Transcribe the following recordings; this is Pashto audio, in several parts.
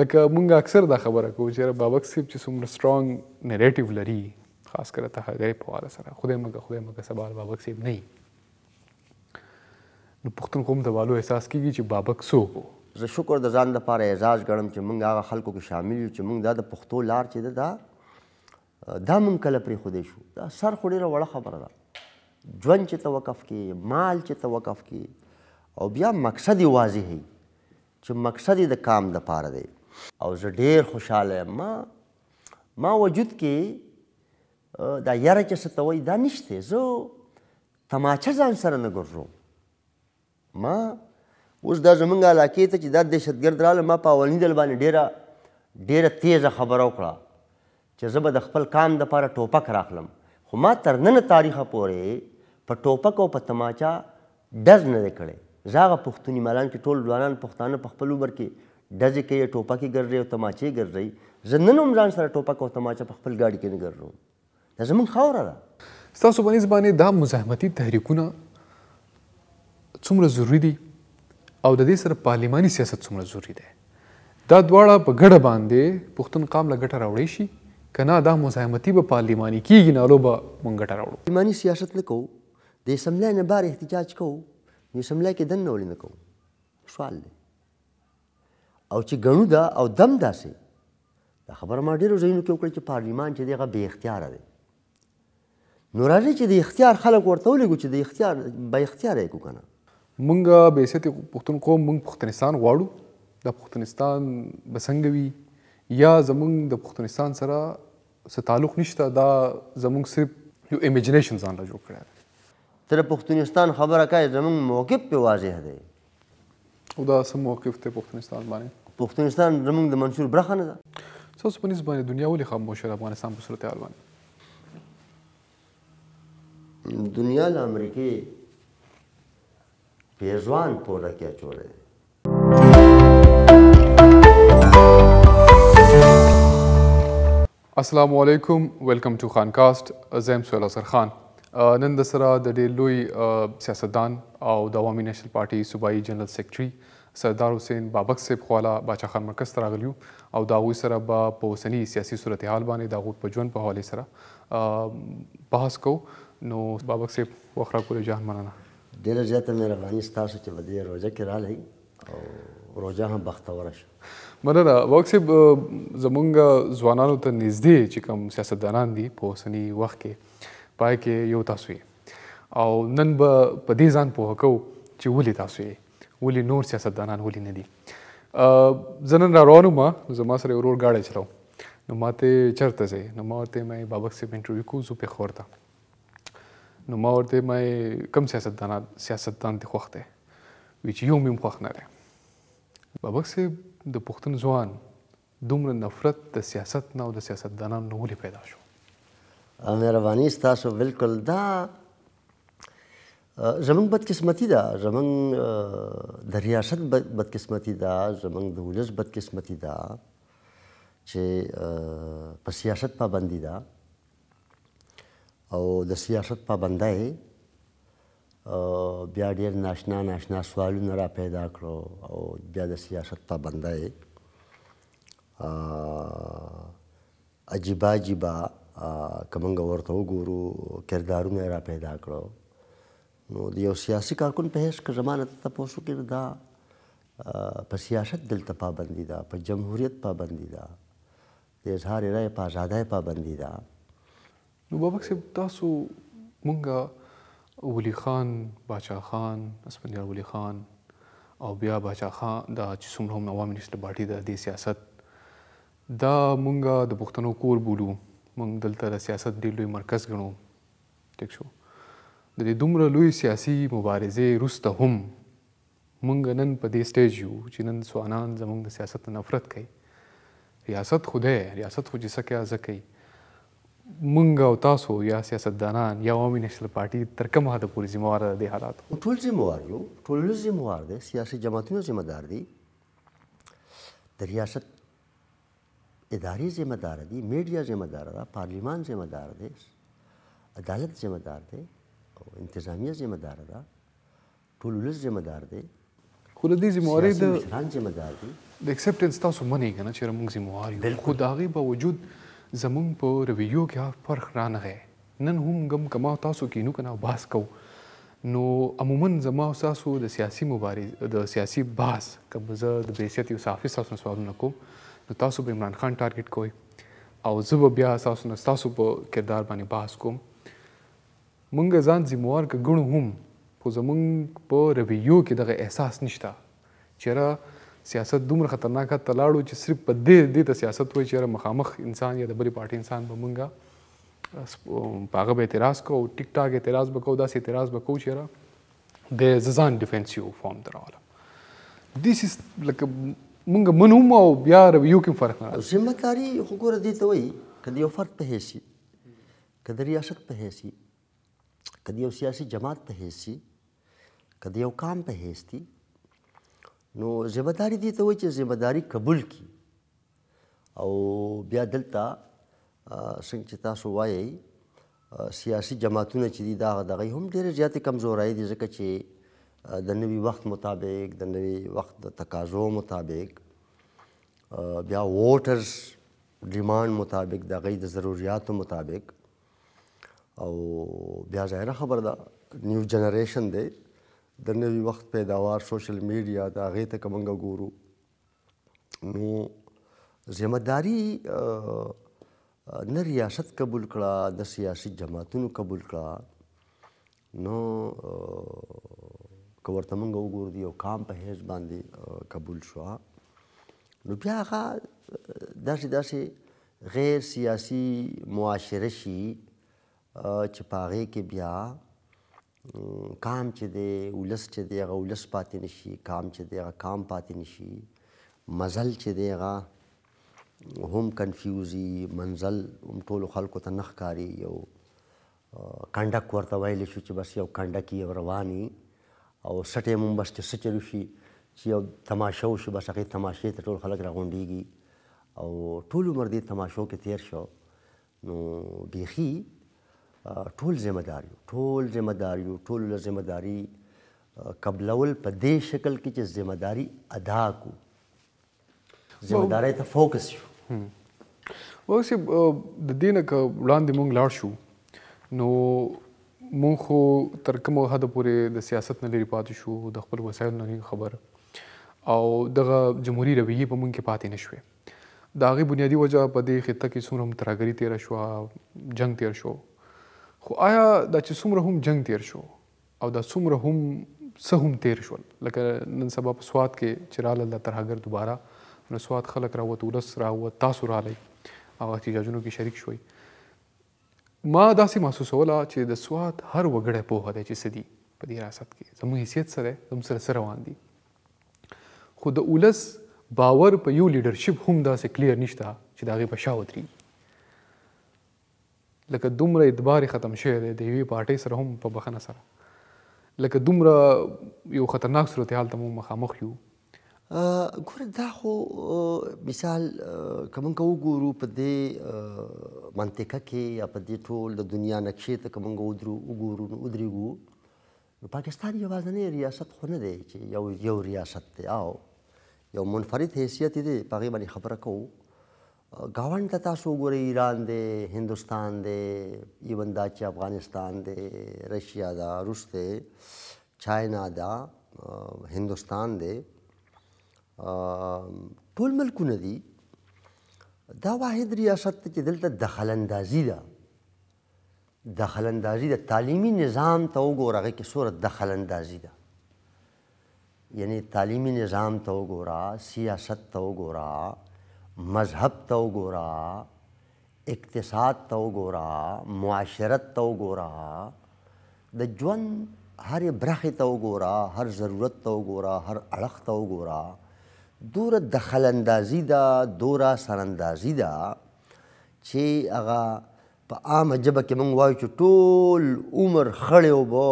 لکه مونږ اکثر دا خبره کوو چې بابک صاحب چې څومره سترانګ نریټیو لري خاص کر ته هغه په واره سره خدای مګه خدای مګه سبال بابک صاحب نه نو پښتون قوم د والو احساس کیږي چې بابک څوک زه شکر د ځان لپاره اعزاز ګڼم چې مونږ هغه خلکو کې شامل یو چې مونږ دا د پښتو لار چې دا دا مونږ کله پرېښودی شو دا سر خو ډېره وړه خبره ده ژوند چې ته وقف کې مال چې ته وقف کې او بیا مقصد یې واضح وي چې مقصد یې د کام دپاره دی او زه ډیر خوشاله یم ما ما وجود کې دا یاره چې څه ته وایي دا نشته زه تماچه ځان سره نه ګرځوم ما اوس دا زمونږ علاقې ته چې دا دهشتګرد راغله ما په اولني ځل باندې ډېره ډېره تیزه خبره وکړه چې زه به د خپل کام دپاره ټوپک راخلم خو ما تر نن تاریخه پورې په ټوپک او په تماچا ډز نه دی کړی زه هغه پښتوني ملان کې ټول ځوانان پښتانه په خپل عمر کې ډزې کوي ټوپکې ګرځي او تماچې ګرځي زه نن هم ځان سره ټوپک او تماچه په خپل ګاډي کې نه ګرځوم دا زموږ خاوره ده ستاسو په باندې دا مزاحمتي تحریکونه څومره ضروری دي او د دې سره پارلماني سیاست څومره ضروری دی دا دواړه په ګډه باندې پښتون قام له ګټه راوړی شي که نه دا مزاحمتي به پارلماني کېږي نالو به موږ ګټه راوړو پارلماني سیاست نه کوو د اسمبلی نه بار احتجاج کوو د اسمبلی کې دننه ولې نه کوو سوال دی او چې ګڼو دا او دم داسې دا خبره ما ډیرو ځایونو کې وکړه چې پارلیمان چې دی هغه بې اختیاره دی نو راځي چې د اختیار خلک ورته ولګو چې د اختیار به اختیاره یې کو کنه مونږ به سیتي پښتونخوا مونږ پښتونستان غواړو د پښتونستان بسنګ وي یا زمونږ د پښتونستان سره څه تعلق نشته دا زمونږ صرف یو امیجنیشن ځان له جوړ کړی تر پښتونستان خبره کوي زمونږ موقف په واضح دی او دا سم موقف ته پښتونستان باندې پښتونستان زموږ د منشور برخه نه ده تاسو په نسبت باندې دنیا ولې خاموش شوه افغانستان په صورت حال باندې دنیا له امریکې پیژوان پوره کې اچولې السلام علیکم ویلکم ټو خان کاست زم سویل اثر خان نن د سره د ډېر لوی سیاستدان او د عوامي نېشنل پارټي صوبایي جنرال سیکرټري سردار حسین بابک صاحب خواله باچا خان مرکز ته راغلی او د هغوی سره به په اوسني سیاسي صورتحال باندې د هغوی په ژوند په حوالې سره بحث کوو نو بابک صاحب وخره کولې جان مننه ډېره زیاته مهرباني ستاسو چې په دې روژه کې رالی او روژه هم بختوره شه مننه واک صاحب زمونږ ځوانانو ته نږدې چې کوم سیاستدانان دي په اوسني وخت کې پای کې یو تاسو او نن به په دې ځان پوه کوو چې ولې تاسو یې ولې نور سیاستدانان ولې نه دي زه نن را روان وم زما سره ورور ګاډی چلاو نو ماته چرته ځي نو ما ورته مې بابک سیب انټرویو کو زو په خور ته نو ما ورته مې کم سیاستدان سیاستدان دي خوخته وی چې یو مې خوخ نه ده بابک سیب د پښتون ځوان دومره نفرت د سیاست نه او د سیاستدانانو نه ولې پیدا شو مهرباني ستاسو بالکل دا زمونږ بدقسمتي ده زمونږ د ریاست بدقسمتي ده زمونږ د ولس بدقسمتي ده چې په سیاست پابندي ده او د سیاست پابندۍ بیا ډېر ناشنا ناشنا سوالونه را پیدا کړو او بیا د سیاست پابندۍ عجیبه عجیبه که موږ ورته وګورو کردارونه را پیدا کړو نو د یو سیاسي کارکون په هیڅ کې ضمانت ته پوسو کې دا په سیاست دلته پابندي ده په جمهوریت پابندي ده د اظهار رائے په آزادۍ پابندي ده نو بابک صاحب تاسو مونږه ولی خان باچا خان اسپنیار ولی خان او بیا باچا خان دا چې څومره هم عوام منیسټر پارټي د دې سیاست دا مونږه د پښتنو کور بولو مونږ دلته د سیاست ډېر لوی مرکز ګڼو ټیک شو د دې دومره لوی سیاسي مبارزې وروسته هم مونږ نن په دې سټیج یو چې نن ځوانان زمونږ د سیاست نه نفرت کوي ریاست خدای ریاست خو چې څه کوي هغه کوي مونږ او تاسو یا سیاستدانان یا عوامي نېشنل پارټي تر کومه حده پورې ذمہوار دي حالات ټول ذمہوار یو ټول ذمہوار دي سیاسي جماعتونه ذمہدار دي د ریاست ادارې ذمہ دار دي میډیا ذمہ دار ده پارلیمان ذمہ دار دی عدالت ذمہ دار دی انتظامیه ذمہ دار ده ټول ولس ذمہ دار دی خو له دې ذمہ واري د مشران ذمہ دار دی د اکسپټنس تاسو منې کنه چې موږ ذمہ وار یو خو د هغه باوجود زمونږ په رویو کې هغه فرق رانغی نن هم غم کما تاسو کینو کنه باس کو نو عموما زما او تاسو د سیاسي مبارز د سیاسي باس کوم زه د بیسیت یو صافي تاسو سوالونه کوم نو تاسو به عمران خان ټارګټ کوئ او زه به بیا تاسو نه تاسو په کردار باندې باس کوم مونږ ځان ذمہوار ګڼو هم خو زمونږ په رویو کې دغه احساس نشته چیرې سیاست دومره خطرناک تلاړو چې صرف په دې دې ته سیاست وای چیرې مخامخ انسان یا د بلې پارټي انسان به مونږه پاغه به اعتراض کو ټیک ټاک اعتراض وکاو داسې اعتراض وکاو چیرې د ځان ډیفنسیو فارم دراواله دیس از لکه مونږ منوم او بیا رویو کې فرق نه ځمکاري حکومت دې ته وای کدی یو فرد ته هي شي کدی ریاست ته هي شي کدی یو سیاسي جماعت په حیث سي کدی یو کام په حیث دي نو ځمېداري دي ته وایي چې ځمېداري قبول کی او بیا دلته څنګه چې تاسو وایي سیاسي جماعتونه چې دي دا دغه هم ډېر زیات کمزورای دي ځکه چې د نوي وخت مطابق د نوي وخت د تقاضو مطابق بیا ووټرز ډیماند مطابق دغه د ضرورتو مطابق او بیا ظاهره خبر ده نیو جنریشن دی د نوي وخت پیداوار سوشل میډیا دا غې ته کومګه ګورو نو ذمہداری نه ریاست قبول کړه د سیاسي جماعتونو قبول کړه نو که ورته موږ وګورو یو کام په هیڅ باندې قبول شو نو بیا هغه داسې داسې غیر سیاسي معاشره شي چې پاغه کې بیا کام چې دی ولس چې دی هغه ولس پاتې نشي کام چې دی هغه کام پاتې نشي مزل چې دی هغه هم کنفیوزي منزل هم ټول خلکو ته نخکاری یو کنډک ورته ویل شو چې بس یو کنډکی رواني او سټې مون بس چې سچلو شي چې یو تماشو شي بس هغه تماشې ته ټول خلک راغونډيږي او ټول عمر دې تماشو کې تیر شو نو بيخي ټول ځمدار یو ټول ځمدار یو ټول ځمداري قبلول په دې شکل کې چې ځمداري ادا کو ځمداري ته فوکس شو اوس د دینه ک وړاندې مونږ لاړ شو نو مونږ خو تر کومه حد پورې د سیاست نه لري پاتې شو د خپل وسایل نه خبر او دغه جمهوریت رویه په مونږ کې پاتې نشوي دا غي بنیادی وجہ په دې خطه کې څومره ترګری تیر شو جنگ تیر شو خو آیا دا چې څومره هم جنگ تیر شو او دا څومره هم څه هم تیر شول لکه نن سبا په سواد کې چې راغله الله ترهګر دوباره نو سواد خلک راووت ولس راووت تاسو راغلی او احتجاجونو کې شریک شوي ما داسې محسوسوله چې د سواد هر وګړی پوهه دی چې څه دي په دې ریاست کې زموږ حیثیت څه دی زموږ سره څه روان دي خو د ولس باور په یو لیډرشپ هم داسې کلیر نشته چې د هغې په شا ودرېږي لکه دومره اعتبار ختم شوی دی د یوې پارټۍ سره هم په بخنه سره لکه دومره یو خطرناک صورتحال ته مو مخامخ یو ګوره دا خو مثال کوم کو ګورو په دې منطقه کې یا په دې ټول د دنیا نقشې ته کوم ګورو وګورو نو ودریګو نو پاکستان یو ځانې ریاست خو نه دی چې یو یو ریاست دی او یو منفرد حیثیت دی په غیبه خبره کوو گاونډ ته تاسو وګورئ ایران دی هندستان دی ایون دا چې افغانستان دی رشیا دا روس دی چاینا دا هندستان دی ټول ملکونه دي دا واحد ریاست چې دلته دخل اندازی ده دخل اندازی د تعلیمی نظام ته وګوره هغه کې څوره دخل اندازی ده یعنی تعلیمی نظام ته وګوره سیاست ته وګوره مذهب ته وګوره اقتصاد ته وګوره معاشرت ته وګوره د ژوند هرې برخې ته وګوره هر ضرورت ته وګوره هر اړخ ته وګوره دوره دخلاندازي ده دوره سراندازي ده چې هغه په عامه ژبه کې موږ وایو چې ټول عمر خړې اوبه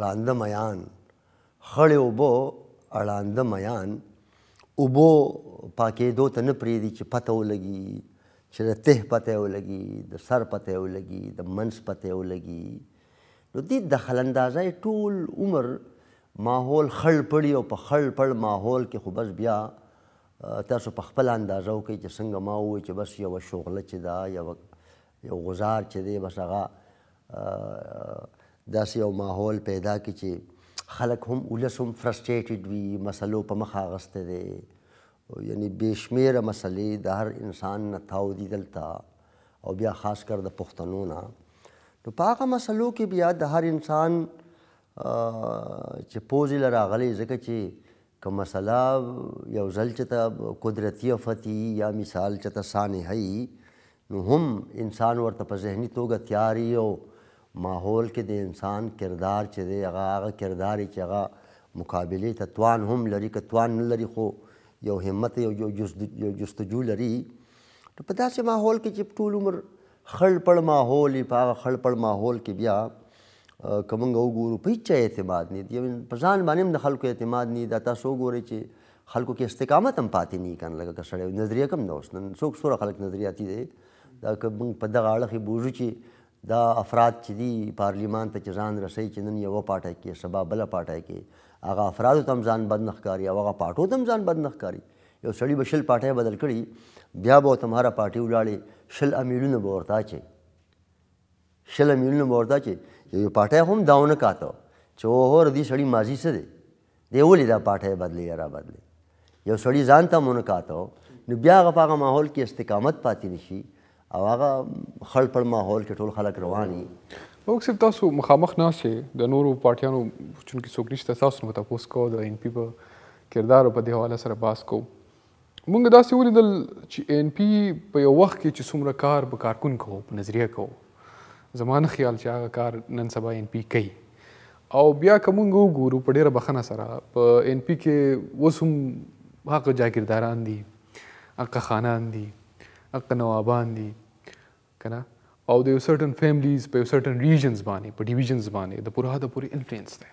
ړانده میان خړې اوبه اړانده میان اوبو پاکېدو ته نه پرېږدي چې پته ولګي چې د ته پته ولګي د سر پته ولګي د منس پته ولګي نو دې دخل اندازای ټول عمر ماحول خړ پړی او په خړ پړ ماحول کې خو بس بیا تاسو په خپل اندازه وکړئ چې څنګه ما ووایي چې بس یوه شغله چې دا یو یو غزار چې دی بس هغه داسې یو ماحول پیدا کړي چې خلک هم ولس هم فرسټریټډ وي مسلو په مخ اغسته دي یعنی بشمیره مسلې د هر انسان نه تاو دي دلته او بیا خاص کر د پښتنو نه نو په هغه مسلو کې بیا د هر انسان چې پوزې له راغلی ځکه چې که مسله یو ځل چې ته قدرتي افت یا مثال چې ته سانحهی نو هم انسان ورته په ذهني توګه تیاری او ماحول کې د انسان کردار چې دی هغه هغه کردار چې هغه مقابلې ته توان هم لري که توان نه لري خو یو همت یو یو جستجو لري نو په داسې ماحول کې چې ټول عمر خړ پړ ماحول یې په خړ پړ ماحول کې بیا کومنګ وګورو په چا اعتماد نه دی په ځان باندې د خلکو اعتماد نه دی تاسو وګورئ چې خلکو کې استقامت هم پاتې نه کان لګه کړه نظریه کم نه اوس نن څوک سره خلک نظریاتي دي دا کوم په دغه اړه کې بوجو چې دا افراد چې دي پارلیمان ته چې ځان رسي چې نن یو پاټه کې سبا بل پاټه کې هغه افراد تم ځان بد نه ښکاري او هغه پاټو تم ځان بد نه ښکاري یو سړی به شل پاټې بدل کړي بیا به ورته هره پاټې ولاړې شل امیلونه به ورته اچي شل امیلونه به ورته اچي یو پاټې هم دا ونه کاته چې اوهور دې سړي ماضي څه دی دی ولې دا پاټې بدلی یا را بدلی یو سړی ځان ته مونږ کاته نو بیا هغه په هغه ماحول کې استقامت پاتې نشي او هغه خړ پړ ماحول کې ټول خلک رواني اوک سپ تاسو مخامخ ناست چې د نورو پارټیانو چونکې څوک نشته تاسو نو تاسو کو د ان پی په کردار په دې حواله سره باس کو مونږ داسې ولیدل چې ان پی په یو وخت کې چې څومره کار به کارکون کو په نظریه کو زمانه خیال چې هغه کار نن سبا ان پی کوي او بیا که مونږ وګورو په ډیره بخنه سره په ان پی کې اوس هم حق جاګیرداران دي حق خانان دي حق نوابان دي که نه او د یو سرټن فیملیز په یو سرټن ریجنز باندې په ډیویژنز باندې د پوره د پوره انفلوئنس دی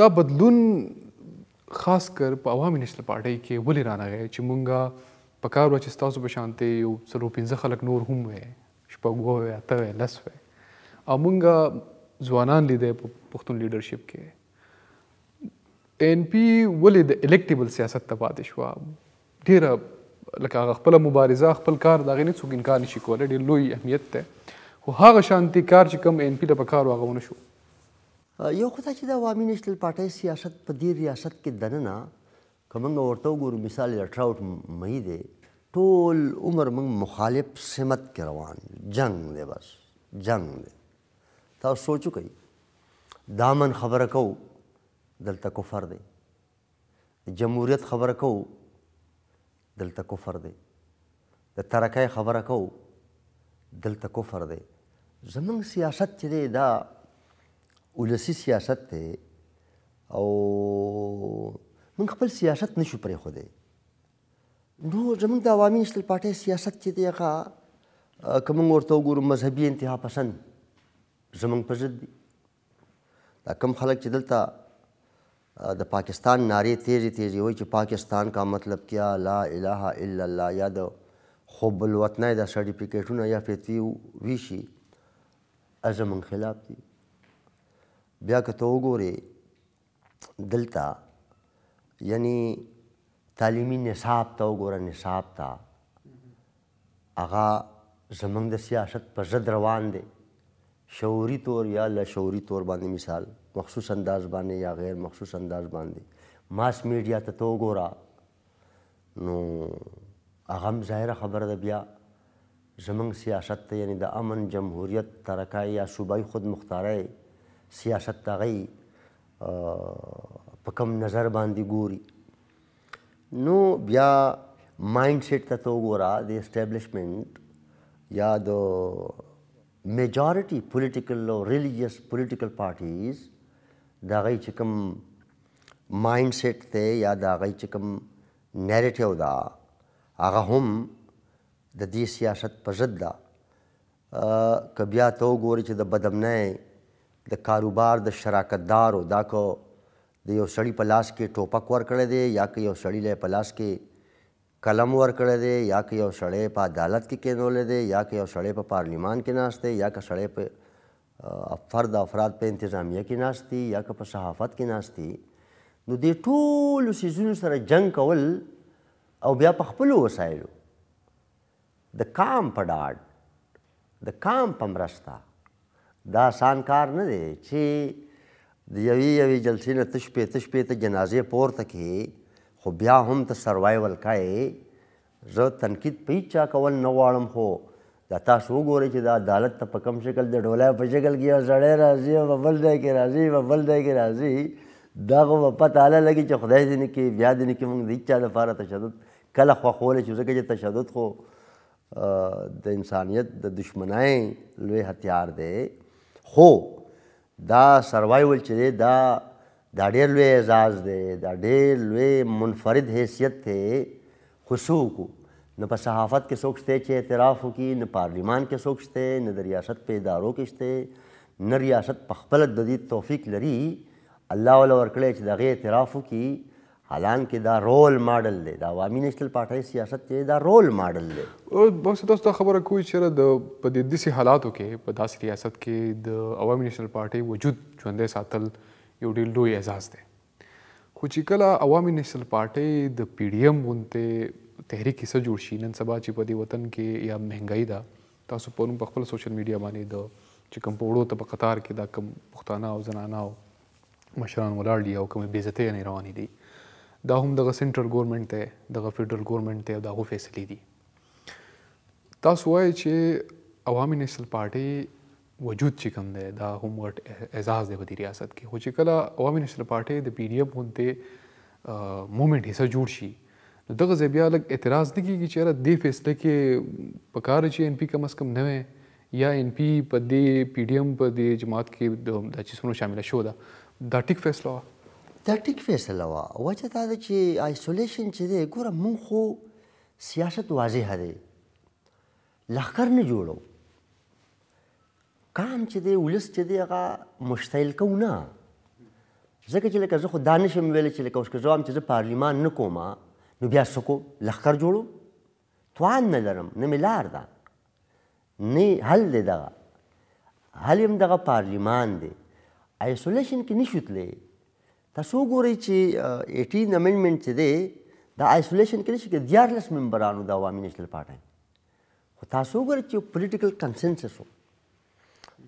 دا بدلون خاص کر په عوامي نېشنل پارټي کې ولې رانغی چې مونږه په کار وچ تاسو په شانته یو سلو پنځه خلک نور هم وي شپږو وي اته وي لس وي او مونږه ځوانان لیدل په پښتون لیډرشپ کې ان پی ولې د الیکټیبل سیاست ته پاتې شو ډیره لکه هغه خپل مبارزه خپل کار دا غنی څوک انکار نشي کولای ډېر لوی اهمیت ته خو هغه شانتي کار چې کم ان پی ته پکار واغه ونه شو یو خدای چې د عوامي نېشنل پارټۍ سیاست په دې ریاست کې دننه کومنګ ورته وګورو مثال د ټراوټ مې دی ټول عمر موږ مخالف سمت کې روان جنگ دی بس جنگ دی تاسو سوچو کوي دامن خبره کو دلته کفر دی جمهوریت خبره کو دلته کفر دی د ترکه خبره کو دلته کفر دی زمونږ سیاست چې دی دا ولسی سیاست دی او موږ خپل سیاست نشو پرې خو دی نو زمونږ د عوامي اصل پارټۍ سیاست چې دی هغه که موږ ورته وګورو مذهبي انتها پسند زمونږ په ضد دی دا کم خلک چې دلته د پاکستان نارې تیزی تیزی وای چې پاکستان کا مطلب کیا لا اله الا الله یا د حب الوطن د سرټیفیکیټونه یا فتوی ویشي ازمن خلاف دي بیا که ته وګورې دلته یعنی تعلیمي نصاب ته وګوره نصاب ته هغه زمونږ د سیاست په ضد روان دی شعوري طور یا لشعوري طور باندې مثال مخصوص انداز باندې یا غیر مخصوص انداز باندې ماس میډیا ته تو ګورا نو هغه ظاهره خبره ده بیا زمنګ سیاست ته یعنی د امن جمهوریت ترکه یا صوبایي خود مختاره سیاست ته غي په کم نظر باندې ګوري نو بیا مایند سیټ ته تو ګورا د اسټابلیشمنت یا د majority political or religious political parties دا غي چې کوم مایند سیټ ته یا دا غي چې کوم نریټیو دا هغه هم د دې سیاست په ضد دا کبیا ته وګوري چې د بدمنه د کاروبار د شراکتدارو دا کو د یو سړی په لاس کې ټوپک ورکړی دی یا که یو سړی له په لاس کې قلم ورکړی دی یا که یو سړی په عدالت کې کېنولی دی یا که یو سړی په پارلیمان کې ناست دی یا که سړی په فرد افراد په انتظامیه کې ناشتي یا که په صحافت کې ناشتي نو دې ټولو سیزونو سره جنگ کول او بیا په خپلو وسایلو د کام په ډاډ د کام په مرسته دا آسان کار نه دی چې د یوې یوې جلسې نه تش پې تش پې ته جنازې پورته کې خو بیا هم ته سروایول کای زه تنقید په هیچ چا کول نه غواړم خو دا تاسو وګورئ چې دا عدالت ته په کم شکل د ډولای په شکل کې یو سړی راځي او په بل ځای کې راځي په بل ځای کې راځي دا خو به پته اله لګي چې خدای دې نه کوي بیا دې نه کوي موږ د هېچا دپاره تشدد کله خوښولی چې ځکه چې تشدد خو د انسانیت د دشمنۍ لوی هتیار دی خو دا سروایول چې دی دا دا ډېر لوی اعزاز دی دا ډېر لوی منفرد حیثیت دی خصوکو نه په صحافت کې څوک شته چې اعتراف وکړي نه پارلیمان کې څوک شته نه د ریاست په ادارو کې شته نه ریاست په خپله د دې توفیق لري الله ولا ورکړی چې د هغې اعتراف وکړي حالانکه دا رول ماډل دی د عوامي نېشنل پارټۍ سیاست کې دا رول ماډل دی اوس تاسو ته خبره کوي چې د په دې داسې حالاتو کې په داسې ریاست کې د عوامي نېشنل پارټۍ وجود ژوندی ساتل یو ډېر لوی اعزاز دی خو چې کله عوامي نېشنل پارټۍ د پی ډي ایم غوندې تحریک کیسه جوړ شي نن سبا چې په دې وطن کې یا مهنګای دا تاسو پرون په خپل سوشل میډیا باندې د چې کوم پوړو ته په قطار کې دا کوم پښتانه او زنانه او مشران ولاړ دي او کوم بې عزتۍ نه روانې دي دا هم دغه سنټرل ګورنمنت دی دغه فیډرل ګورنمنت دی او دغه فیصلې دي تاسو وایئ چې عوامي نیشنل پارټي وجود چې کوم دی دا هم غټ اعزاز دی په دې ریاست کې خو چې کله عوامي نیشنل پارټي د پی ډی اف غوندې موومنټ حصه جوړ شي دغه ځای بیا لږ اعتراض نه کېږي چې یاره دې فیصله کې په کار چې ان پي کم از کم نه وی یا ان پي په دې پی ډي ام په دې جماعت کې دا چې څومره شامله شو ده دا ټیک فیصله وه دا ټیک فیصله وه وجه دا ده چې آیسولیشن چې دی ګوره مونږ خو سیاست واضح دی لښکر نه جوړو کام چې دی ولس چې دی هغه مشتعل کو نه ځکه چې لکه زه خو دانشم ویل چې لکه اوس که زه هم چې زه پارلیمان نه کومه نو بیا سکو لخر جوړو توان نه لرم نه مې لار ده نه حل دی دغه حل هم دغه پارلیمان دی آیسولیشن کې نشو تللی تاسو وګورئ چې ایټین امنډمنټ چې دی دا آیسولیشن کې نشي کې دیارلس ممبرانو د عوامي نیشنل پارټۍ خو تاسو وګورئ چې پولیټیکل کنسنسس و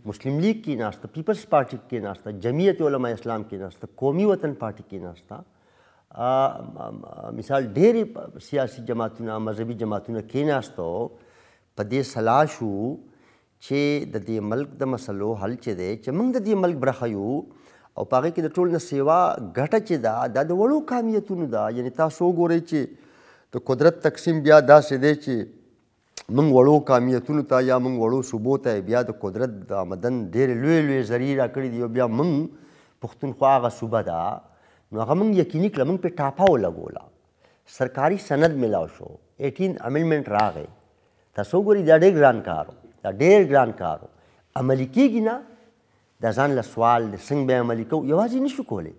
مسلم لیگ کې ناشته پیپلز پارټي کې ناشته جمعیت علما اسلام کې ناشته قومي وطن پارټي کې ناشته مثال ډېری سیاسي جماعتونه مذهبي جماعتونه کېناستو په دې صلاح شو چې د دې ملک د مسلو حل چې دی چې موږ د دې ملک برخه یو او په هغې کې د ټول نه سیوا ګټه چې ده دا د وړو کامیتونو ده یعنی تاسو وګورئ چې د قدرت تقسیم بیا داسې دی چې موږ وړو کامیتونو ته یا موږ وړو صوبو ته بیا د قدرت د آمدن ډېرې لوی لوی ذریعې راکړي دي او بیا موږ پښتونخوا هغه صوبه ده نو هغه موږ یقیني کړه موږ په ټاپه ولګوله سرکاري سند ملاو شو 18 امندمنت راغی تاسو ګوري دا ډېر ګران کار دا ډېر ګران کار عملي کېږي نه دا ځان له سوال د څنګه به عملي کوو یوازې نشو کولی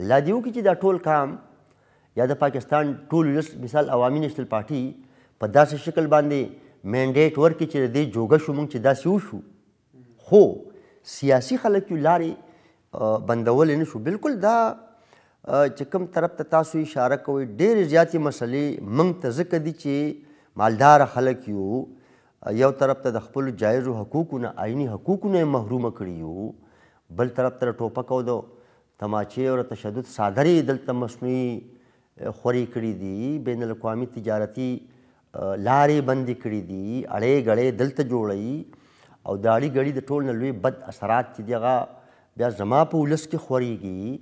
الله دې وکړي چې دا ټول کام یا د پاکستان ټول مثال عوامي نېشنل پارټي په داسې شکل باندې مینډیټ ورکړي چې دې جوګه شو موږ چې داسې وشو خو سیاسي خلک لارې بندول نه شو بالکل دا چې کوم طرف ته تاسو اشاره کوئ ډېرې زیاتې مسلې موږ ته ځکه دي چې مالدار خلک یو یو طرف ته د خپلو جایزو حقوقو نه آیني حقوقو نه محرومه کړي یو بل طرف ته ټوپک او د تماچې او تشدد صادرې دلته مصنوعي خوري کړي دي بین الاقوامي تجارتي لارې بندي کړي دي اړې غړې دلته جوړي او د اړې غړې د ټول نه لوی بد اثرات چې دغه بیا زما په ولس کې خوريږي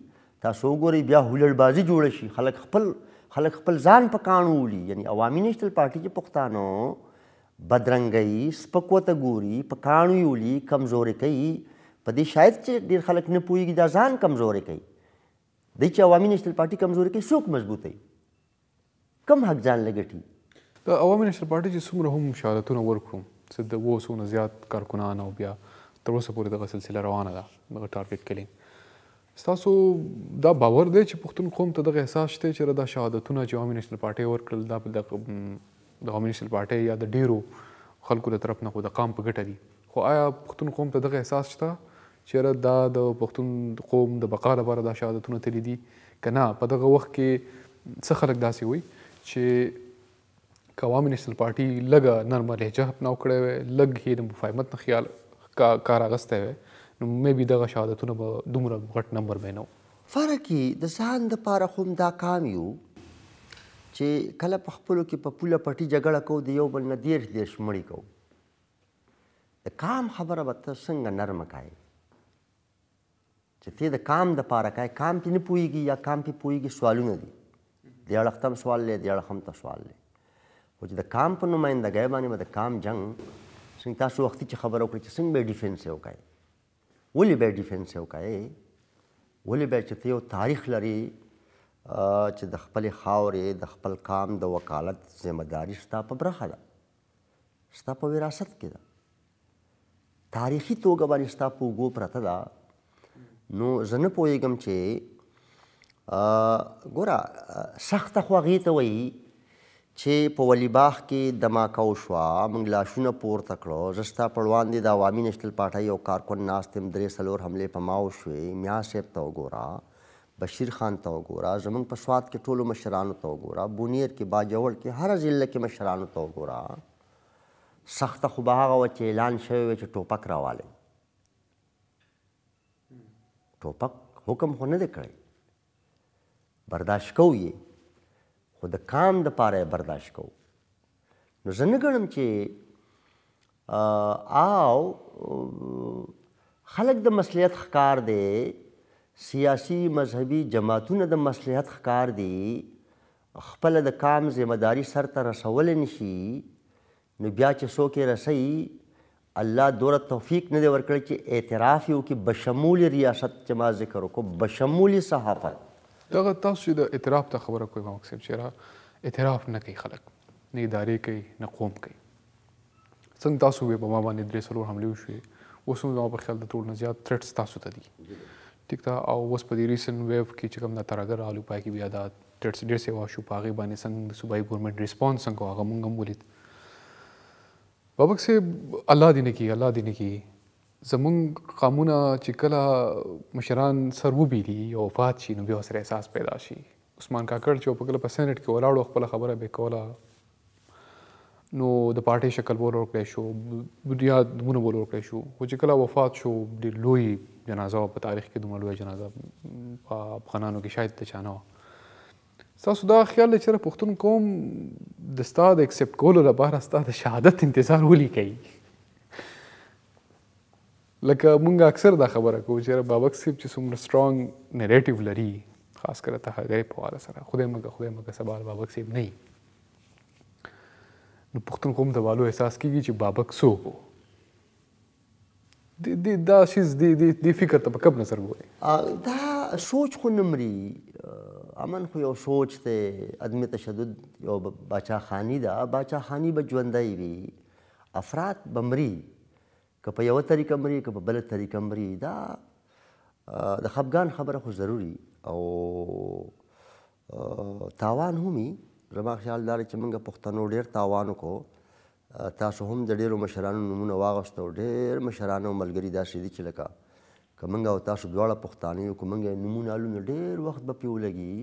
تاسو وګورئ بیا هولړ بازی جوړ شي خلک خپل خلک خپل ځان په کانو ولي یعنی عوامي نېشنل پارټي کې پښتانو بدرنګي سپکوته ګوري په کانو ولي کمزوري کوي په دې شاید چې ډیر خلک نه پوهیږي دا ځان کمزوري کوي د چې عوامي نېشنل پارټي کمزوري کوي څوک مضبوطي کم حق ځان لګټي د عوامي نېشنل پارټي چې څومره هم شهادتونه ورکړو څه د وو څونه زیات کارکنان او بیا تر اوسه پورې دغه سلسله روانه ده دغه ټارګټ کلینګ ستاسو دا باور دی چې پښتون قوم ته دغه احساس شته چې دا شهادتونه چې عوامي نېشنل پارټۍ ورکړل دا د عوامي نېشنل پارټۍ یا د ډیرو خلکو له طرف نه خو د قام په ګټه دي خو آیا پښتون قوم ته دغه احساس شته چې دا د پښتون قوم د بقا لپاره دا شهادتونه تللي دي که نه په دغه وخت کې څه خلک داسې وي چې که عوامي نېشنل پارټۍ لږه نرمه لهجه اپناو کړې وای لږ یې د مفاهمت نه خیال کار اغستی وای نو مې بي دغه شهادتونه به دومره غټ نمبر به نه فرقي د ځان د پاره هم دا کام یو چې کله په خپلو کې په پوله پټي جګړه کوو د یو بل نه دیرش دیرش مړی کوو د کام خبره به ته څنګه نرمه کای چې ته د کام د پاره کای کام کې نه پويږي یا کام کې پويږي سوالونه دي دی اړخ تم سوال لې دی اړخ هم ته سوال لې خو چې د کام په نمائندګۍ باندې به د کام جنگ څنګه تاسو وختي چې خبر وکړي چې څنګه به ډیفنس یې وکړي ولې به ډیفنس یو کوي ولې به چې ته یو تاریخ لري چې د خپل خاورې د خپل کام د وکالت ځمداري ستا په برخه ده ستا په وراثت کې ده تاریخي توګه باندې ستا په وګو پرته ده نو زه نه پوهېږم چې ګوره سخته خو هغې ته وایي چې په ولیباغ کې دماکاو شوه موږ لاشونه پورته کړو زه ستا په وړاندې د عوامي نشتل پاټۍ یو کارکن ناست یم درې څلور حملې په ما وشوې میا صاحب ته وګوره بشیر خان ته وګوره زموږ په سوات کې ټولو مشرانو ته وګوره بونیر کې باجوړ کې هر ضلع کې مشرانو ته وګوره سخته خو به هغه وه چې اعلان شوی و چې ټوپک راوالی ټوپک حکم خو نه دی کړی برداشت کوو یې خو د کام د پاره برداشت کوو نو زه نه ګڼم چې او خلک د مسلیت ښکار دی سیاسي مذهبي جماعتونه د مسلیت ښکار دي خپل د کام ذمہداری سر ته رسول نشي نو بیا چې څوک یې رسي الله دوره توفیق نه دی ورکړی چې اعتراف یو کې بشمول ریاست چې ما ذکر وکړو بشمول صحافت دغه تاسو د اعتراف ته خبره کوي امام صاحب چې را اعتراف نه کوي خلک نه ادارې کوي نه قوم کوي څنګه تاسو وې په ما باندې درې سلور حمله وشوې اوس هم په خیال د ټول نه زیات تھریټس تاسو ته دي ټیک دا او اوس په دې ریسن ویو کې چې کوم د ترګر آلو پای کې بیا دا تھریټس ډېر سیوا شو په هغه باندې څنګه د صوبایي ګورنمنت ریسپانس څنګه هغه مونږ هم ولید بابک صاحب الله دې نه کی الله دې نه کی زمونږ قامونه چې کله مشران سر وبیلي او وفات شي نو بیا سره احساس پیدا شي عثمان کاکړ چې په کله په سېنات کې ولاړو خپل خبره به کوله نو د پارټي شکل بول ورکړې شو بیا دونه بول ورکړې شو خو چې کله وفات شو ډېر لوی جنازه په تاریخ کې دومره لوی جنازه په افغانانو کې شاید ته چانه تاسو دا خیال لرئ چې پښتون قوم د ستاد اکسپټ کولو لپاره ستاد شهادت انتظار ولي کوي لکه مونږ اکثر دا خبره کوو چې بابک صاحب چې څومره سترانګ نریټیو لري خاص کر ته هغې په اړه سره خدای مګه خدای مګه سبا بابک صاحب نه نو پښتون قوم د والو احساس کیږي چې بابک څوک وو د د دا شیز د د د فکر ته په کوم نظر ګوري دا سوچ خو نمري امن خو یو سوچ ته عدم تشدد یو باچا خانی دا باچا خانی به ژوندۍ وي افراد بمري که په یو طریقه مري که په بل طریقه مري دا د خفګان خبره خو ضروری او تاوان همي زما خیال دا چې موږ پښتنو ډېر تاوان وکړو تاسو هم د ډېرو مشرانو نمونه واغوستو ډېر مشرانو ملګري داسې دي چې لکه که موږ او تاسو دواړه پښتانه یو که موږ نمونه لونه ډېر وخت به پې ولګي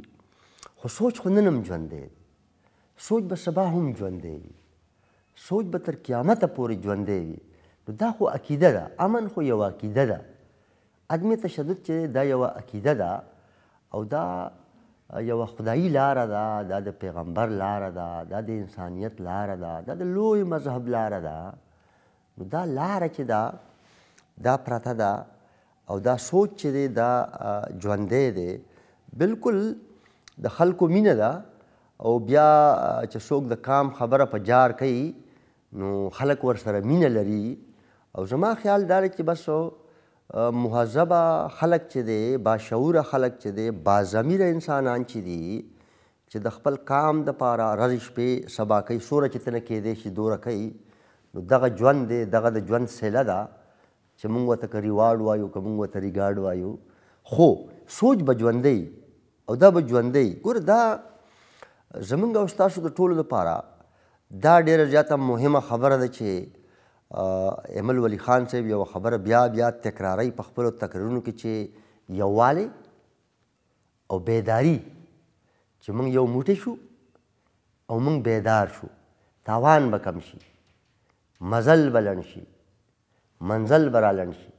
خو سوچ خو نن هم ژوند دی سوچ به سبا هم ژوند دی سوچ به تر قیامته پورې ژوند دی نو دا خو عقیده ده امن خو یو عقیده ده عدم تشدد چې دا یو عقیده ده او دا یو خدایي لار ده دا د پیغمبر لار ده دا د انسانیت لار ده دا د لوی مذهب لار ده نو دا لار چې دا دا پراته ده او دا سوچ چې دی دا ژوندې دی بالکل د خلکو مینه ده او بیا چې څوک د کام خبره په جار کوي نو خلک ورسره مینه لري او زما خیال دا چې بس مهذبه خلک چې دی باشعوره خلک چې دی باضمیره انسانان چې دي چې د خپل کام د پاره ورځ شپې سبا کوي سوره چې تنه کېدی شي دوره کوي نو دغه ژوند دی دغه د ژوند سیله ده چې موږ ورته که ریواډ وایو که موږ ورته ریګارډ وایو خو سوچ به ژوندی او دا به ژوندی ګوره دا زمونږ او ستاسو د ټولو لپاره دا ډیره زیاته مهمه خبره ده چې امل ولی خان صاحب یو خبره بیا بیا تکراری په خپل تکرارونو کې چې یووالی او بیداری چې موږ یو موټی شو او موږ بیدار شو تاوان به کم شي مزل بلن شي منزل برالن شي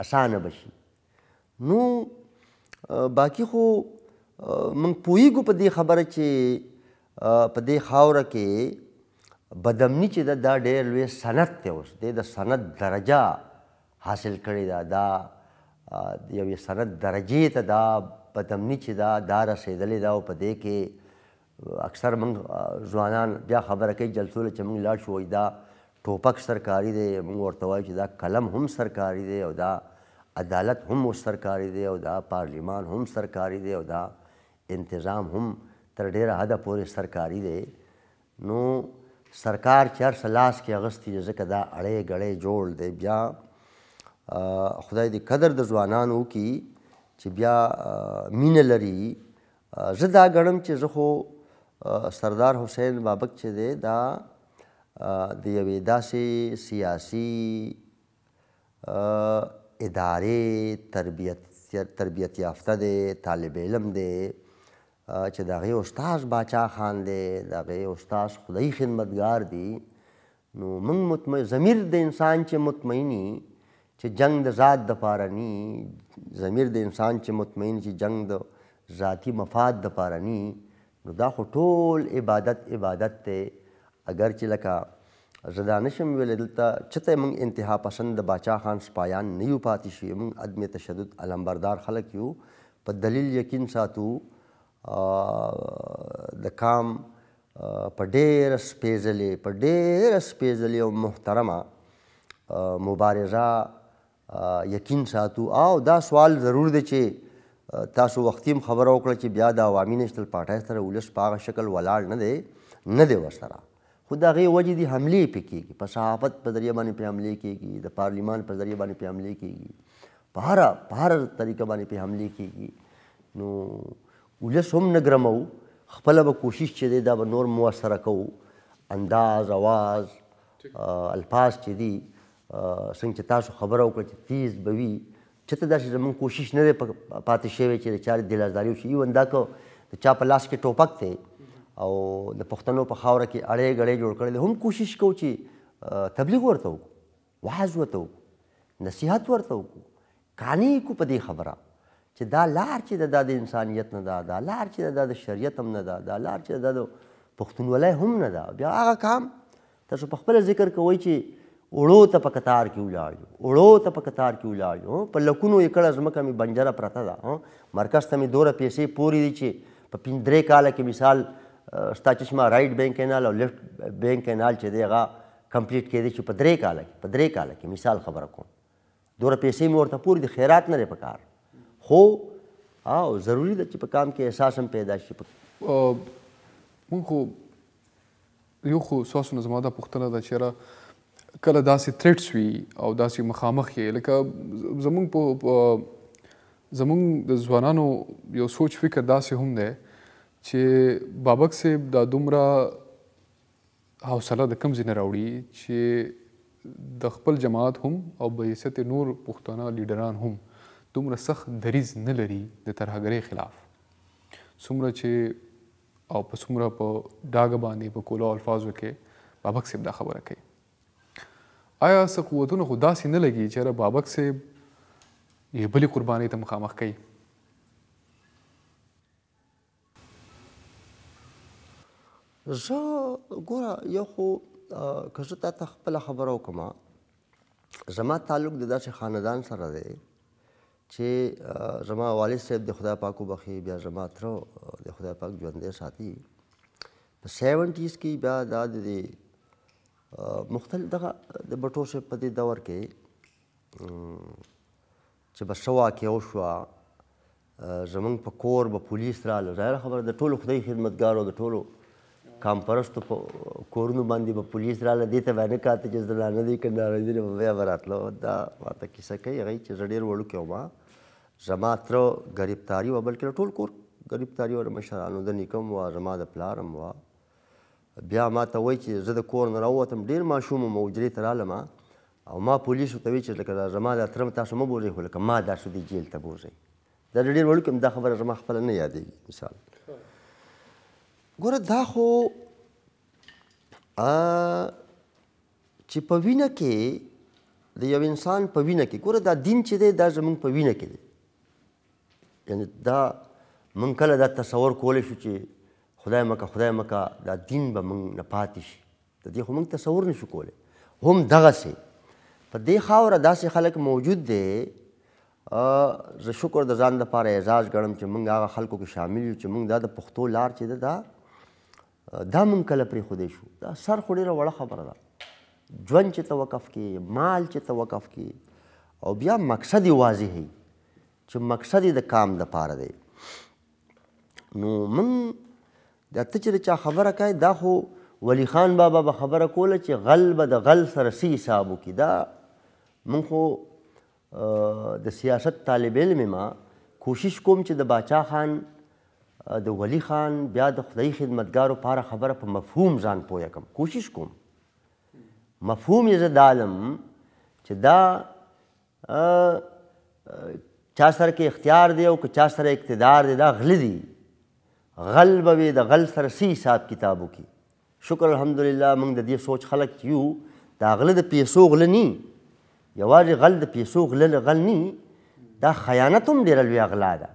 اسانه بشي نو باقی خو موږ پوهیږو په دې خبره چې په دې خاوره کې بدمنی چې ده دا ډېر لوی سند دی اوس دی د سند درجه حاصل کړې ده دا یوې سند درجې ته دا بدمنی چې دا دا رسېدلې ده او په دې کې اکثر موږ ځوانان بیا خبره کوي جلسو له چې موږ لاړ شو دا ټوپک سرکاري دی موږ ورته وایو چې دا قلم هم سرکاري دی او دا عدالت هم سرکاري دی او دا پارلیمان هم سرکاري دی او دا انتظام هم تر ډېره حده پورې سرکاري دی نو سرکار چې هر لاس کې اغستی دی ځکه دا اړې ګړې جوړ دی بیا خدای دې قدر د ځوانانو کې چې بیا مینه لري زه دا ګڼم چې زه خو سردار حسین بابک چې دی دا د یوې داسې سیاسي ادارې تربیت تربیت یافته دی طالب علم دی چې د هغې استاز باچا خان دی د هغې استاز خدای خدمتګار دی نو موږ مطمئن ضمیر د انسان چې مطمئني چې جنگ د ذات د پاره ني ضمیر د انسان چې مطمئن چې جنگ د ذاتی مفاد د پاره ني نو دا خو ټول عبادت عبادت ته اگر چې لکه زه دا نشم ویل دلته چته موږ انتها پسند د باچا خان سپایان نه یو پاتې شو موږ عدم تشدد علمبردار خلک یو په دلیل یقین ساتو د کام په ډېر سپېزلې په ډېر سپېزلې او محترمه مبارزه یقین ساتو او دا سوال ضرور دی چې تاسو وختي خبره وکړه چې بیا د عوامي نشتل پارټۍ سره ولس په هغه شکل ولاړ نه دی نه دی ورسره خو د هغې وجې دي حملې پې کېږي په صحافت په ذریعه باندې پې حملې کېږي د پارلیمان په ذریعه باندې پې حملې کېږي په هره په هره طریقه باندې پې حملې کېږي نو ولس هم نه ګرمو خپله به کوشش چې دی دا به نور موثره کوو انداز اواز الفاظ چې دي څنګه چې تاسو خبره وکړه چې تیز به وي چېرته داسې زموږ کوشش نه دی پاتې شوی چې د چارې دلازداري وشي ایون دا که د چا په لاس کې ټوپک دی او د پښتنو په خاوره کې اړې ګړې جوړ کړل هم کوشش کوو چې تبلیغ ورته وکړو وعظ ورته وکړو نصیحت ورته وکړو کانی کو په دې خبره چې دا لار چې دا د انسانیت نه دا دا لار چې دا د شریعت هم نه دا دا لار چې دا د پښتونولۍ هم نه دا بیا هغه کام تاسو په خپل ذکر کوی چې وړو ته په قطار کې ولاړ یو وړو ته په قطار کې ولاړ یو په لکونو یکړه ځمکه مې بنجره پرته ده مرکز ته مې دوره پیسې پورې دي چې په پندرې کاله کې مثال ستا چشمه رائټ بینک کینال او لیفټ بینک کینال چې دی هغه کمپلیټ کېدی چې په درې کاله کې په درې کاله کې مثال خبره کوم دوره پیسې مې ورته پورې دي خیرات نه لري په کار خو او ضروری ده چې په کام کې احساس هم پیدا شي مونږ خو یو خو ساسو نه زما دا پوښتنه ده چې را کله داسې تریټس وي او داسې مخامخ یې لکه زمونږ په زمونږ د ځوانانو یو سوچ فکر داسې هم دی چې بابک صاحب دا دومره حوصله د کم ځای نه راوړي چې د خپل جماعت هم او بحیثیت نور پښتانه لیډران هم دومره سخت دریز نه لري د ترهګرۍ خلاف څومره چې او په څومره په ډاګه باندې په کولا الفاظو کې بابک صاحب دا خبره کوي آیا څه قوتونه خو داسې نه لګي چې را بابک صاحب یې بلې قربانۍ ته مخامخ کوي زه ګوره یو خو که زه تا ته خپله خبره وکړم زما تعلق د داسې خاندان سره دی چې زما والد صاحب د خدای پاک وبخي بیا زما تر د خدای پاک ژوندې ساتي په 70s کې بیا دا د مختلف دغه د بټو صاحب په دې دور کې چې بسوا کې او شو زمونږ په کور به پولیس رااله ظاهر خبره د ټولو خدای خدمتګارو د ټولو کام پرستو په کورونو باندې به پولیس راله دې ته به نه کاته چې زلانه دي که نارنجي به بیا به راتله دا ماته کیسه کوي هغوی چې زه ډېر وړوکی وم زما تره ګرفتاري وه بلکې ټول کور ګرفتاري وه د مشرانو د نیکه هم وه زما د پلار هم وه بیا ما ته وایي چې زه د کور نه راووتم ډېر ماشوم وم حجرې ته رالم او ما پولیسو ته وی چې لکه زما دا ترم تاسو مه بوځئ خو لکه ما دا سودی جیل ته بوځئ دا ډېر وړوکی دا خبره زما خپله نه یادېږي مثال ګوره دا خو چې په وینه کې د یو انسان په وینه کې ګوره دا دین چې دی دا زمونږ په وینه کې دی یعنی دا مونږ کله دا تصور کولی شو چې خدای مکه خدای مکه دا دین به مونږ نه پاتې شي د دې خو مونږ تصور نشو کولی هم دغسې په دې خاوره داسې خلک موجود دی زه شکر د ځان لپاره اعزاز ګڼم چې مونږ هغه خلکو کې شامل یو چې مونږ دا د پښتو لار چې ده دا, دا دا مونږ کله پرېښودی شو دا سر خو ډېره وړه خبره ده ژوند چې ته وقف کې مال چې ته وقف کې او بیا مقصد یې واضح وي چې مقصد یې د کام دپاره دی نو مونږ دا ته چې چا خبره کوې دا خو ولی خان بابا به خبره کوله چې غل به د غل سره څه حساب وکړي دا مونږ خو د سیاست طالب علم ما کوشش کوم چې د باچا خان د ولی خان بیا د خدای خدمتګارو په اړه خبره په مفهوم ځان پوه کم کوشش کوم مفهوم یې زه د عالم چې دا چا سره کې اختیار دی او که چا سره اقتدار دی دا غل دی غل به د غل سره سی حساب کتابو کې شکر الحمدلله موږ د دې سوچ خلک یو دا غل د پیسو غل نه یوازې غل د پیسو غل غل نه دا خیانت هم ډېره لویه غلا ده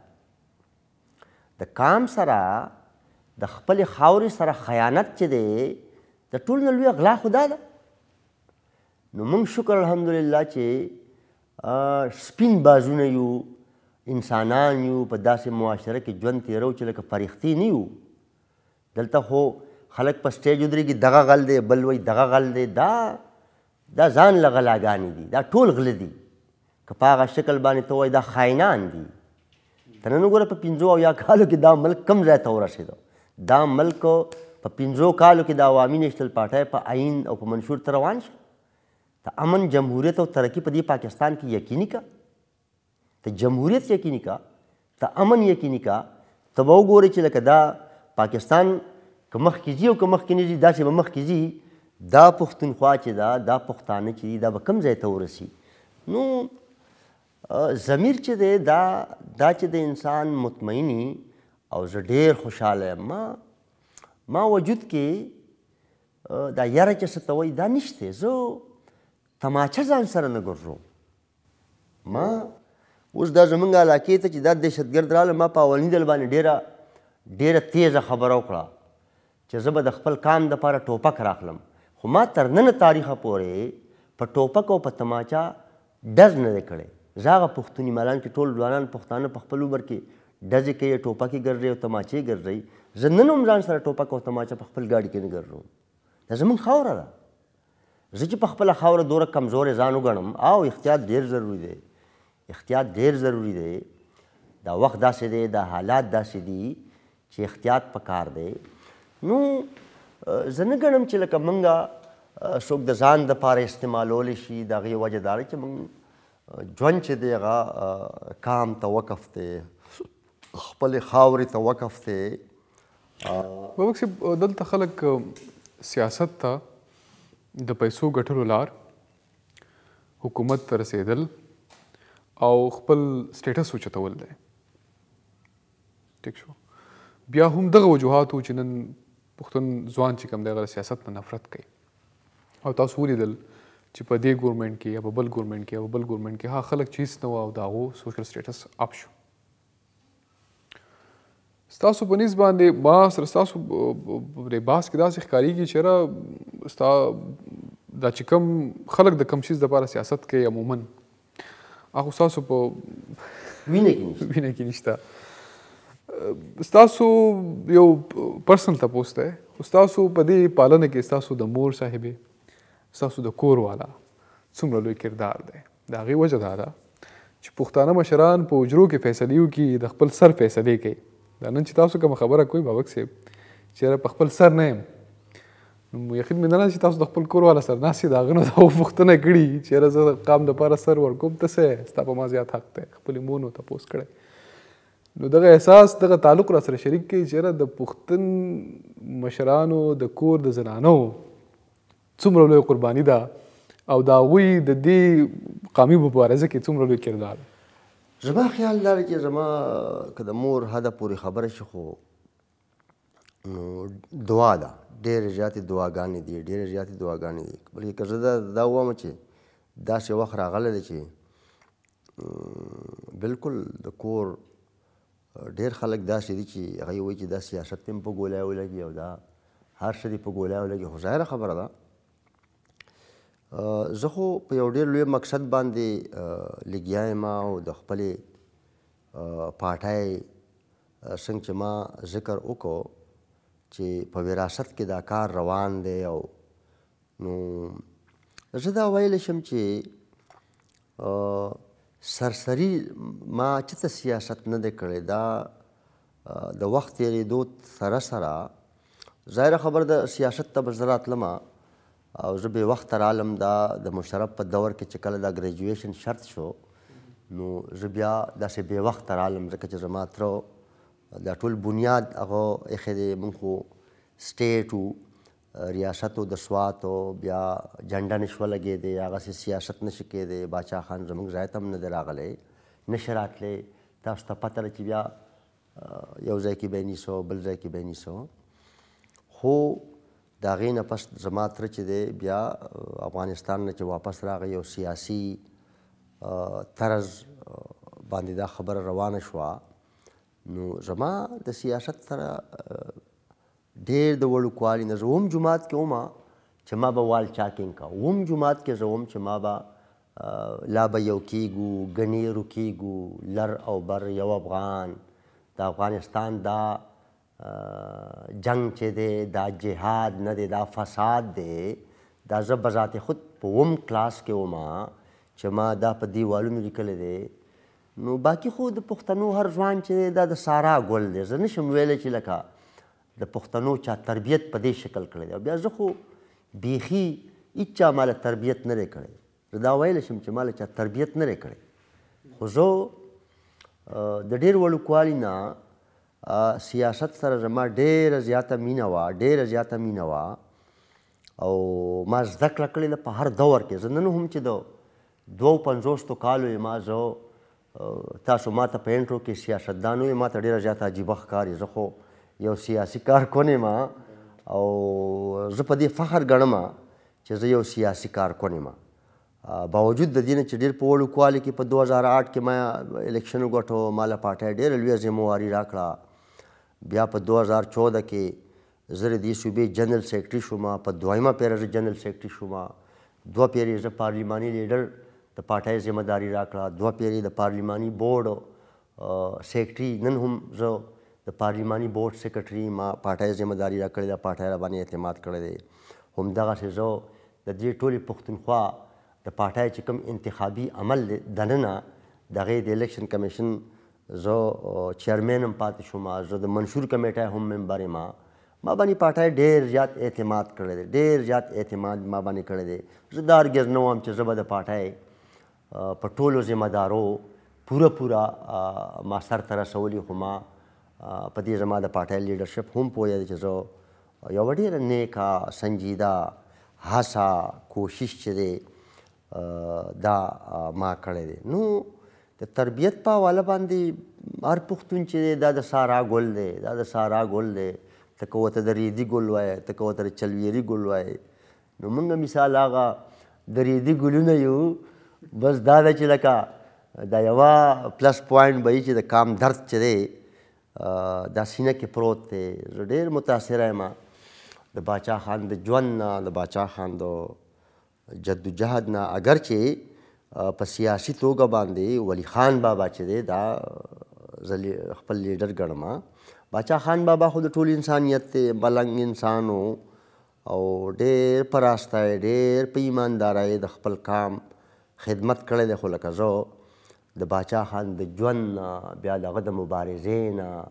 د کام سره د خپل خاورې سره خیانت چې دی د ټول نه لوی غلا خدا ده نو موږ شکر الحمدلله چې سپین بازونه یو انسانان یو په داسې معاشره کې ژوند تیرو چې لکه فرښتې نه یو دلته خو خلک په سټیج ودرېږي دغه غل دی بل وایي دغه غل دی دا دا ځان له غلاګانې دي دا ټول غله دي که په هغه شکل باندې ته وایي دا خاینان دي ته نن وګوره په پنځو او یا کالو کې دا ملک کم ځای ته ورسېدو دا ملک په پنځو کالو کې د عوامي نېشنل پارټۍ په عین او په منشور ته روان شو ته امن جمهوریت او ترقي په دې پاکستان کې یقیني کا ته جمهوریت یقیني کا ته امن یقیني کا ته به وګورې چې لکه دا پاکستان که مخکې ځي او که مخکې نه ځي داسې به مخکې ځي دا پښتونخوا چې دا دا پښتانه چې دا به کم ځای ته ورسي نو ضمیر چې دی دا دا چې د انسان مطمئني او زه ډېر خوشحاله یم ما ما وجود کې دا یاره چې څه ته وایي دا نشته زه تماچه ځان سره نه ګرځوم ما اوس دا زمونږ علاقې ته چې دا دهشتګرد راغله ما په اولني دل باندې ډېره ډېره تیزه خبره وکړه چې زه به د خپل کام دپاره ټوپک راخلم خو ما تر نن تاریخه پورې په ټوپک او په تماچه ډز نه دی کړی زاغه پښتوني ملان کې ټول ځوانان پښتانه په خپل عمر کې ډزې کوي ټوپکې ګرځي او تماچې ګرځي زه نن هم ځان سره ټوپک او تماچه په خپل ګاډي کې نه ګرځوم دا زموږ خاوره ده زه چې په خپله خاوره دوره کمزورې ځان وګڼم او احتیاط ډېر ضروري دی احتیاط ډېر ضروري دی دا وخت داسې دی دا حالات داسې دي چې احتیاط پکار دی نو زه نه ګڼم چې لکه موږ څوک د ځان دپاره استعمالولی شي د هغې وجه دا چې موږ ژوند چې دی هغه کام ته وقف دی خپل خاورې ته وقف دی بابک صاحب دلته خلک سیاست ته د پیسو ګټلو لار حکومت ته رسېدل او خپل سټیټس اوچتول دی ټیک شو بیا هم دغه وجوهات وو چې نن پښتون ځوان چې کوم دی هغه سیاست نه نفرت کوي او تاسو ولیدل چې په دې ګورمنټ کې یا په بل ګورمنټ کې یا په بل ګورمنټ کې ها خلک چیز نه او داغو سوشل سټیټس اپ شو ستاسو په نسبت باندې باس ستاسو په باس کې داسې ښکاریږي چې را ستا دا چې کم خلک د کم شیز د لپاره سیاست کوي عموما هغه ستاسو په وینه کې نشته وینه کې نشته ستاسو یو پرسنل تاسو ته ستاسو په دې پالنه کې ستاسو د مور صاحبې ستاسو د کور والا څومره لوی کردار دی د هغې وجه دا ده چې پښتانه مشران په حجرو کې فیصلې وکړي د خپل سر فیصلې کوي دا نن چې تاسو کومه خبره کوئ بابک صاحب چې په خپل سر نه یم نو یقین مې نه چې تاسو د خپل کور والا سر ناستې د هغه نه دا پوښتنه کړي چې یاره زه د قام دپاره سر ورکوم ته څه ستا په ما زیات حق دی خپلې مور نو تپوس کړی نو دغه احساس دغه تعلق را سره شریک کوي چې د پښتون مشرانو د کور د زنانو څومره لوی قرباني ده او دا غوي د دې قومي مبارزه کې څومره لوی کردار زما خیال دا چې زما کده مور هدا پوری خبره شي خو دعا ده ډېر زیاتې دعاګانې دي ډېر زیاتې دعاګانې دي بلکې که زه دا دا ووایم چې داسې وخت راغلی دی چې بلکل د کور ډېر خلک داسې دي چې هغه وایي چې دا سیاست هم په ګولایو لګي او دا هر څه دې په ګولایو لګي خو ظاهره خبره ده زه خو په یو ډېر لوی مقصد باندې لګیا یم او د خپلې پاټۍ څنګه چې ما ذکر وکړو چې په وراثت کې دا کار روان دی او نو زه دا ویلی شم چې سرسری ما چېته سیاست نه دی کړی دا د وخت تېرېدو سره سره ظاهره خبر د سیاست ته به زه راتلمه او زه به وخت رالم دا د مشرف په دور کې چې کله دا گریجویشن شرط شو نو زه بیا داسې بې وخت رالم ځکه چې زما تره دا ټول بنیاد هغه ایښی دی موږ خو سټیټ و ریاست و د سوات و بیا جنډه نه شوه لګېدی هغسې سیاست نه شي کېدی باچا خان زموږ ځای ته هم نه دی راغلی نه شي راتلی تاسو ته پته ده چې بیا یو ځای کې به نیسو بل ځای کې به نیسو خو د هغې نه پس زما تره چې دی بیا افغانستان نه چې واپس راغی یو سیاسي طرز باندې دا خبره روانه شوه نو زما د سیاست سره ډېر د وړو کوالی نه زه هم جومات کې ومه چې ما به وال چاکینګ کا وم جومات کې زه هم چې ما به لا به یو کېږو ګنیرو کېږو لر او بر یو افغان د افغانستان دا جنگ چې دی دا جهاد نه دی دا فساد دی دا زه بذات خود په وم کلاس کې وما چې ما دا په دیوالونو لیکلی دی نو باقي خو د پښتنو هر ځوان چې دی دا د سارا ګل دی زه نشم ویلی چې لکه د پښتنو چا تربیت په دې شکل کړی دی بیا زه خو بیخي هیڅ چا ماله تربیت نه دی کړی زه دا ویلی شم چې ماله چا تربیت نه دی کړی خو زه د ډېر وړو کوالي نه سیاست سره زما ډېره زیاته مینه وه ډېره زیاته مینه وه او ما زده کړه کړې ده په هر دور کې زه نن هم چې د دوو پنځوستو کالو ما زه تاسو ما ته په انټرو کې سیاستدان وایي ما ته ډېره زیاته عجیبه ښکاري زه خو یو سیاسي کارکون یم او زه په دې فخر ګڼم چې زه یو سیاسي کارکون یم باوجود د دې نه چې ډېر په وړو کال کې په 2008 کې ما الیکشن وګټو مالا پاټه ډېره لویه ذمہواري راکړه بیا په 2014 کې زره دې صوبې جنرال سیکرټري شوم په دویمه پیره جنرال سیکرټري شوم دوه پیری زه پارلیماني لیډر د پټای ذمہ داری راکړه دوه پیری د پارلیماني بورډ سیکرټري نن هم زه د پارلیماني بورډ سیکرټري ما پټای ذمہ داری راکړې د پټای را باندې اعتماد کړی دی هم دغه څه زه د دې ټولې پښتونخوا د پټای چې کوم انتخابي عمل دننه دغه د الیکشن کمیشن زه چیرمن هم پاتې شوم زه د منشور کمیټه هم ممبر ما ما باندې پاټای ډیر زیات اعتماد کړی دی ډیر زیات اعتماد ما باندې کړی دی زه دا هرګز نه وم چې زه به د پاټای په ټولو ذمہ دارو پوره پوره ما سر ته رسولي خو ما په دې زما د پاټای لیډرشپ هم پوهی دی چې زه یو ډېره نیکه سنجیده هڅه کوشش چې دی دا ما کړی دی نو د تربيت په حواله باندې هر پښتون چې دا د سارا ګل دی دا د سارا ګل دی ته کوته د ریدي ګل وای ته کوته چلويري ګل وای نو موږ مثال هغه د ریدي ګلونه یو بس دا د چې لکه دا یو پلس پوینټ به چې د کام درد چي دی دا سینه کې پروت دی ډېر متاثر یم د باچا خان د ژوند نه د باچا خان د جد جهاد نه اگر چې په سیاسي توګه باندې ولی خان بابا چې دی دا زلی خپل لیډر ګڼما باچا خان بابا خو د ټول انسانیت ته بلنګ انسانو او ډېر پراسته ډېر په ایماندارۍ د خپل کام خدمت کړی دی خو لکه زه د باچا خان د ژوند نه بیا د هغه د مبارزې نه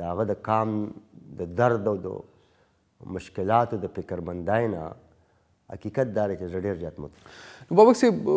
د هغه د کام د درد او د مشکلاتو د فکرمندای نه حقیقت دا دی چې زه ډېر زیات مطمئن نو بابک صاحب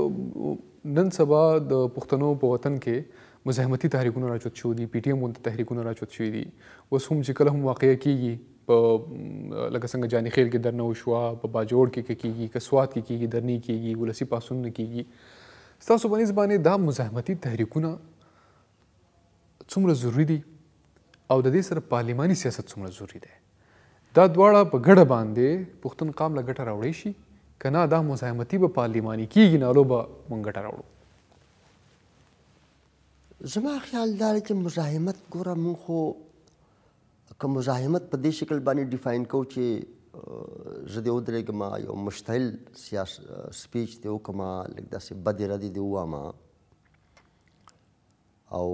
نن سبا د پښتنو په وطن کې مزاحمتي تحریکونه راچوت شوي دي پی ټی ایم ته تحریکونه راچوت شوي دي اوس هم چې کله هم واقعه کیږي په لکه څنګه جاني خیل کې درنه وشوه په باجوړ کې کیږي که سوات کې کیږي درنی کیږي ولسی پاسون نه کیږي ستاسو په باندې دا مزاحمتي تحریکونه څومره ضروری دي او د دې سره پارلماني سیاست څومره ضروری دی دا دواړه په ګډه باندې پښتون قام له ګټه راوړی شي کنا دا مزاحمتي به پارلماني کیږي نالو به مونږ ګټه راوړو زما خیال دا چې مزاحمت ګوره مونږ خو که مزاحمت په دې شکل باندې ډیفاین کوو چې زه دې ودرېږم یو مشتعل سیاس سپیچ دې وکړم لږ داسې بدې ردې دې ووامه او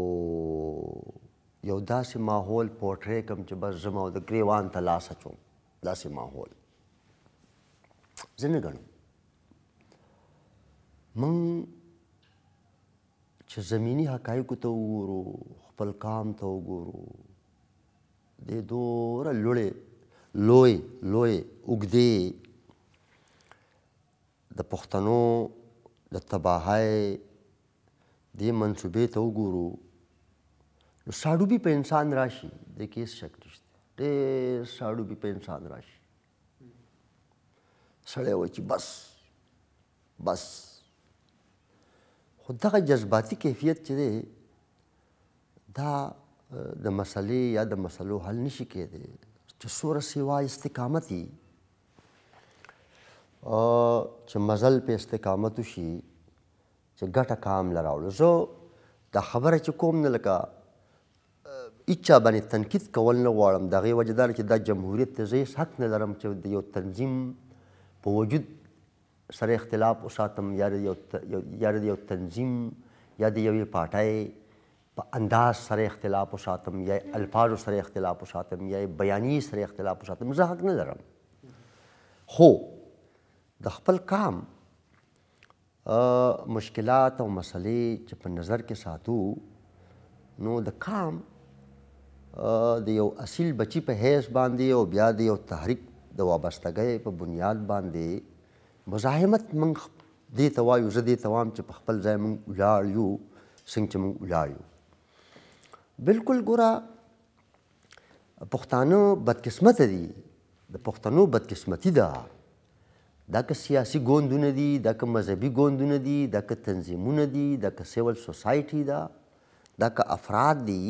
یو داسې ماحول پورټری کم چې بس زما د ګریوان ته لاس اچوم داسې ماحول زندګنو من چې زميني حقایق ته وګورو خپل کام ته وګورو د دوره لړې لوی لوی وګدې د پښتنو د تباہي دې منصوبې ته وګورو نو ساړو به په انسان راشي د کیس شک نشته ډېر ساړو به په انسان راشي سړی و چې بس بس خو دغه جذباتي کیفیت چې دی دا د مسلې یا د مسلو حل نشي کېدی چې څوره سوا استقامت وي چې مزل په استقامت وشي چې ګټه کام لراوړو زه دا خبره چې کوم نه لکه اچا باندې تنقید کول نه غواړم دغه وجدار چې دا جمهوریت ته زه حق نه لرم چې یو تنظیم په وجود سره اختلاف وساتم یا یو یا یو تنظیم یا د یوې پاټای په انداز سره اختلاف وساتم یا الفاظ سره اختلاف وساتم یا بیانی سره اختلاف وساتم زه حق نه لرم خو د خپل کام مشکلات او مسلې چې په نظر کې ساتو نو د کام د یو اصیل بچی په حیث باندې او بیا د یو تحریک د وابستګۍ په بنیاد باندې مزاحمت موږ دې ته وایو زه دې ته وایم چې په خپل ځای موږ ولاړ یو څنګه چې موږ ولاړ یو بلکل ګوره پښتانه بدقسمت دي د پښتنو بدقسمتي ده دا که سیاسي ګوندونه دي دا که مذهبي ګوندونه دي دا که تنظیمونه دي دا که سیول سوسایټي ده دا که افراد دي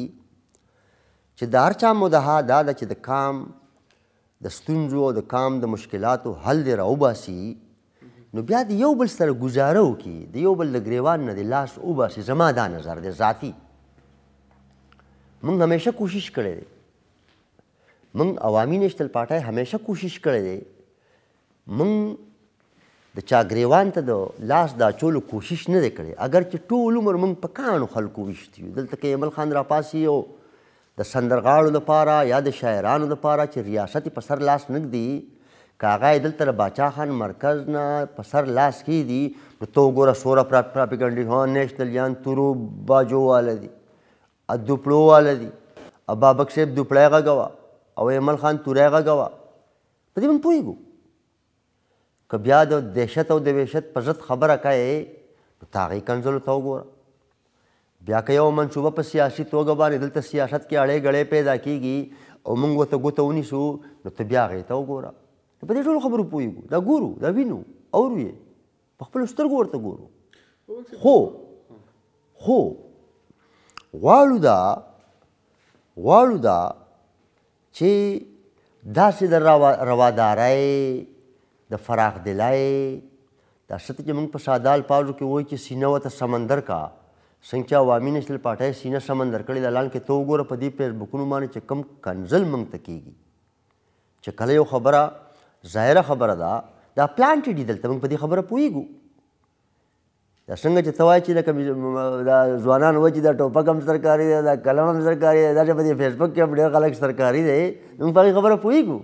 چې د هر چا مدها دا ده چې د کام د ستونزو او د کام د مشکلاتو حل دی راوباسي نو بیا د یو بل سره گزاره وکړي د یو بل د ګریوان نه د لاس وباسي زما دا نظر دی ذاتي موږ همیشه کوشش کړی دی موږ عوامي نیشنل پارټۍ همیشه کوشش کړی دی موږ د چا ګریوان ته د لاس دا چولو کوشش نه دی کړی اگر چې ټول عمر موږ په کاڼو خلکو ویشتي دلته کې عمل خان راپاسي او د سندرغاړو لپاره یا د شاعرانو لپاره چې ریاست په سر لاس نږدي کاغه دلته د باچا خان مرکز نه په سر لاس کې دي نو تو ګوره سوره پراپګنډي هو نېشنل یان تورو باجو والا دي ا دوپړو والا دي ا بابک صاحب دوپړای غوا او ایمل خان تورای غوا په دې من پوېګو که بیا د دهشت او د وحشت په ضد خبره کوي نو تاغې کنځلو ته وګوره بیا که یو منصوبه په سیاسي توګه باندې دلته سیاست کې اړې ګړې پیدا کیږي او موږ ورته ګوته ونیسو نو ته بیا هغې ته وګوره په دې ټولو خبرو پوهېږو دا ګورو دا وینو اورو یې په خپلو سترګو ورته ګورو خو خو غواړو دا غواړو دا چې داسې د روادارۍ د فراغ دلای دا ست چې موږ په شادال پاولو کې وایي چې سینه وته سمندر کا څنګه چې عوامي نېشنل پارټۍ سینه سمندر کړې ده لالکه ته وګوره په دې فیسبوکونو باندې چې کم کنزل موږ ته کیږي چې کله یو خبره ظاهره خبره ده دا پلانټ دي دلته موږ په دې خبره پوهیږو دا څنګه چې توای چې لکه دا ځوانان و چې دا ټوپک هم سرکاري دی دا قلم هم سرکاري دی دا چې په دې فیسبوک کې هم ډېر خلک سرکاري دی موږ په خبره پوهیږو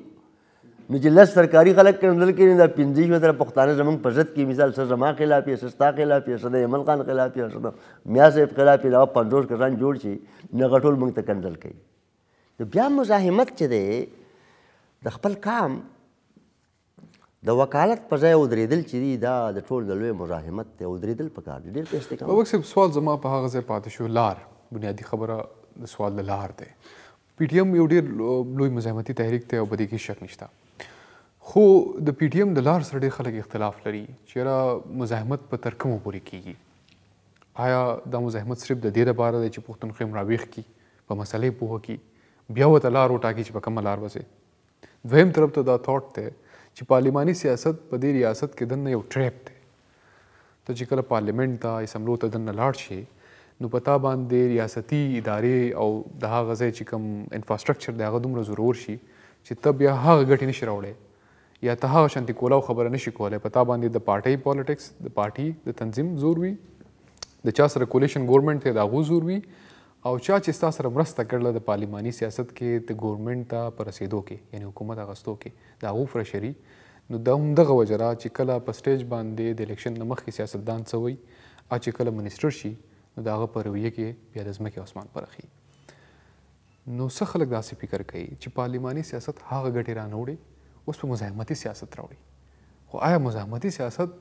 نو چې لس سرکاري خلک کړندل کې دا پنځه شوه تر پښتانه زمونږ په ضد کې مثال څه زما خلاف یې څه ستا خلاف یې څه د یمن خان خلاف یې څه د میا صاحب خلاف یې علاوه پنځوس کسان جوړ شي نو هغه ټول موږ ته کنځل کوي نو بیا مزاحمت چې دی د خپل کام د وکالت په ځای ودرېدل چې دی دا د ټول د لوی مزاحمت دی ودرېدل په کار دی ډېر پیسې کوي بابک صاحب سوال زما په هغه ځای پاتې شو لار بنیادی خبره د سوال د لار دی پی ټی ایم یو ډېر لوی مزاحمتي تحریک دی او په دې کې شک نشته خو د پی ټی ایم د لار سره ډېر خلک اختلاف لري چې را مزاحمت په تر کومه پورې کیږي آیا دا مزاحمت صرف د دې لپاره دی چې پښتونخوا مراویښ کی په مسلې پوه کی بیا وته لار وټاکي چې په کومه لار وځي دویم طرف ته دا تھاټ دی چې پارلماني سیاست په دې ریاست کې دنه یو ټریپ دی ته چې کله پارلیمنت ته اسمبلو ته دننه لاړ شي نو پتا باندې ریاستي ادارې او د هغه ځای چې کوم انفراستراکچر دی هغه دومره ضرور شي چې ته بیا هغه ګټې نشي راوړی یا ته هغه شانتي کولاو خبره نشي کولای په تا باندې د پارټۍ پالیټکس د پارټۍ د تنظیم زور وي د چا سره کولیشن ګورنمنت ته د هغو زور وي او چا چې تاسو سره مرسته کړله د پارلماني سیاست کې د ګورنمنت ته پر رسیدو کې یعنی حکومت اغستو کې د هغو فرشري نو دا هم دغه وجره چې کله په سټیج باندې د الیکشن نه مخکې سیاستدان څه وایي او چې کله منسټر شي نو د هغه په رویه کې بیا د ځمکې اسمان پرخي نو څه خلک داسې فکر کوي چې پارلماني سیاست هغه ګټې را نه وړي اوس په مزاحمتي سیاست راوړي خو آیا مزاحمتي سیاست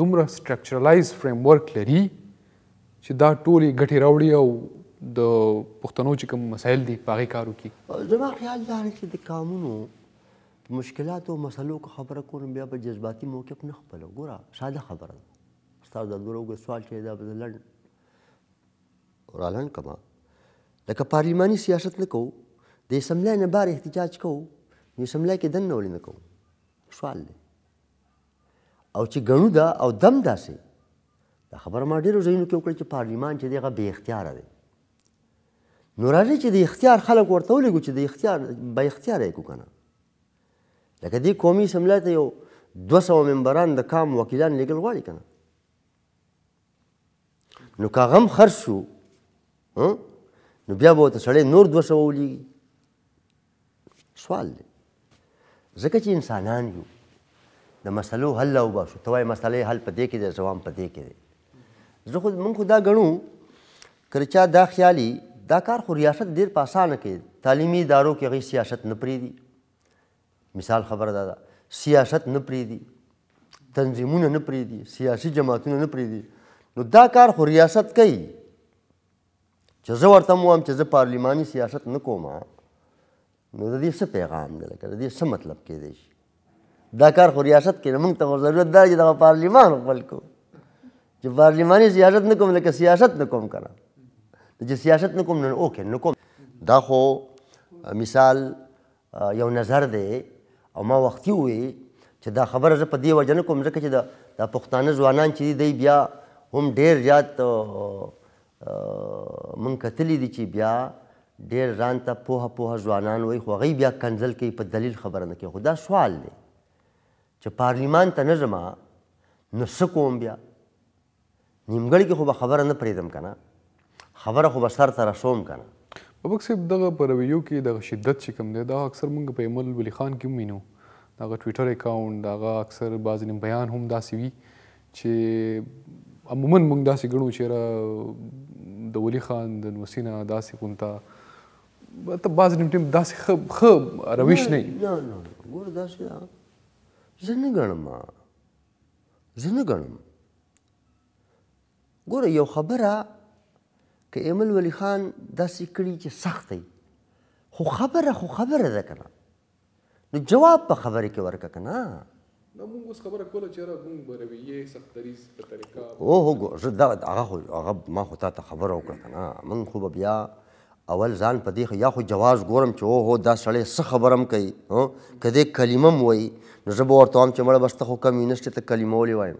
دومره سټرکچرلایز فریم ورک لري چې دا ټولې ګټې راوړي او د پښتنو چې کوم مسایل دي په هغې کار وکړي زما خیال دا دی چې د قانونو مشکلات او مسلو که خبره کوم بیا په جذباتي موقف نه خپلو ګوره ساده خبره ده ستاسو د دروغو سوال چې دا به لنډ رالنډ کما لکه پارلماني سیاست نه کوو د اسمبلی نه بار احتجاج کوو شمله کې دن ولې نه کوو سوال دی او چې ګڼو دا او دم داسې دا خبره ما ډېرو ځایونو کې وکړه چې پارلیمان چې دی هغه بې اختیاره دی نو راځي چې د اختیار خلک ورته ولګو چې د اختیار به اختیار یې کو کنه لکه دې قومي شمله ته یو دوه سوه ممبران د کام وکیلان لېږل غواړي کنه نو که هغه هم خرڅ شو نو بیا به ورته سړی نور دوه سوه ولېږي سوال دی ځکه چې انسانان یو د مسلو حل لا وباسو ته وایي مسلې حل په دې کې دی ځواب په دې کې دی زه خو موږ خو دا ګڼو که چا دا خیالي دا کار خو ریاست ډېر په اسانه کې تعلیمي ادارو کې هغوی سیاست نه پرېږدي مثال خبره دا ده سیاست نه پرېږدي تنظیمونه نه پرېږدي سیاسي جماعتونه نه پرېږدي نو دا کار خو ریاست کوي چې زه ورته وایم چې زه پارلماني سیاست نه کوم نو د دې څه پیغام دی لکه د دې څه مطلب کېدی شي دا کار خو ریاست کې موږ ته ضرورت دا چې دغه پارلیمان خپل کو چې پارلیماني سیاست نه کوم لکه سیاست نه کوم کنه چې سیاست نه کوم نو اوکې نه کوم دا خو مثال یو نظر دی او ما وختي وی چې دا خبره زه په دې وجه نه کوم ځکه چې دا د پښتانه ځوانان چې دی بیا هم ډیر زیات مونږ کتلی دي چې بیا ډیر ځان ته پوهه پوهه ځوانان وایي خو هغوی بیا کنځل کوي په دلیل خبره نه کوي خو دا سوال دی چې پارلیمان ته نه ځما نو څه کوم بیا نیمګړي کې خو به خبره نه پرېږدم که نه خبره خو به سر ته رسوم که نه بابک صاحب دغه په رویو کې دغه شدت چې کوم دی دا اکثر موږ په ایمل ولی خان کې هم وینو دغه ټویټر اکاونټ دغه اکثر بعضې بیان هم داسې وي چې عموما موږ داسې ګڼو چې د ولی خان د نوسینه داسې غونته ته باز نیم ټیم داسې ښه ښه رویش نه نه نه ګوره داسې ده زه نه ګڼم زه نه ګڼم ګوره یو خبره که ایمل ولی خان داسې کړي چې سخت دی خو خبره خو خبره ده که نه نو جواب په خبرې کې ورکه که نه نو موږ اوس خبره کوله چې را موږ به رویې سخت دریز په طریقه او هو هغه خو هغه ما خو تا ته خبره وکړه که نه موږ خو به بیا اول ځان په دې یا خو جواز ګورم چې او هو دا سړی څه خبرم کوي که دې کلمه م وایي نو زه به ورته وایم چې مړه بس ته خو کمینسټ ته کلمه ولې وایم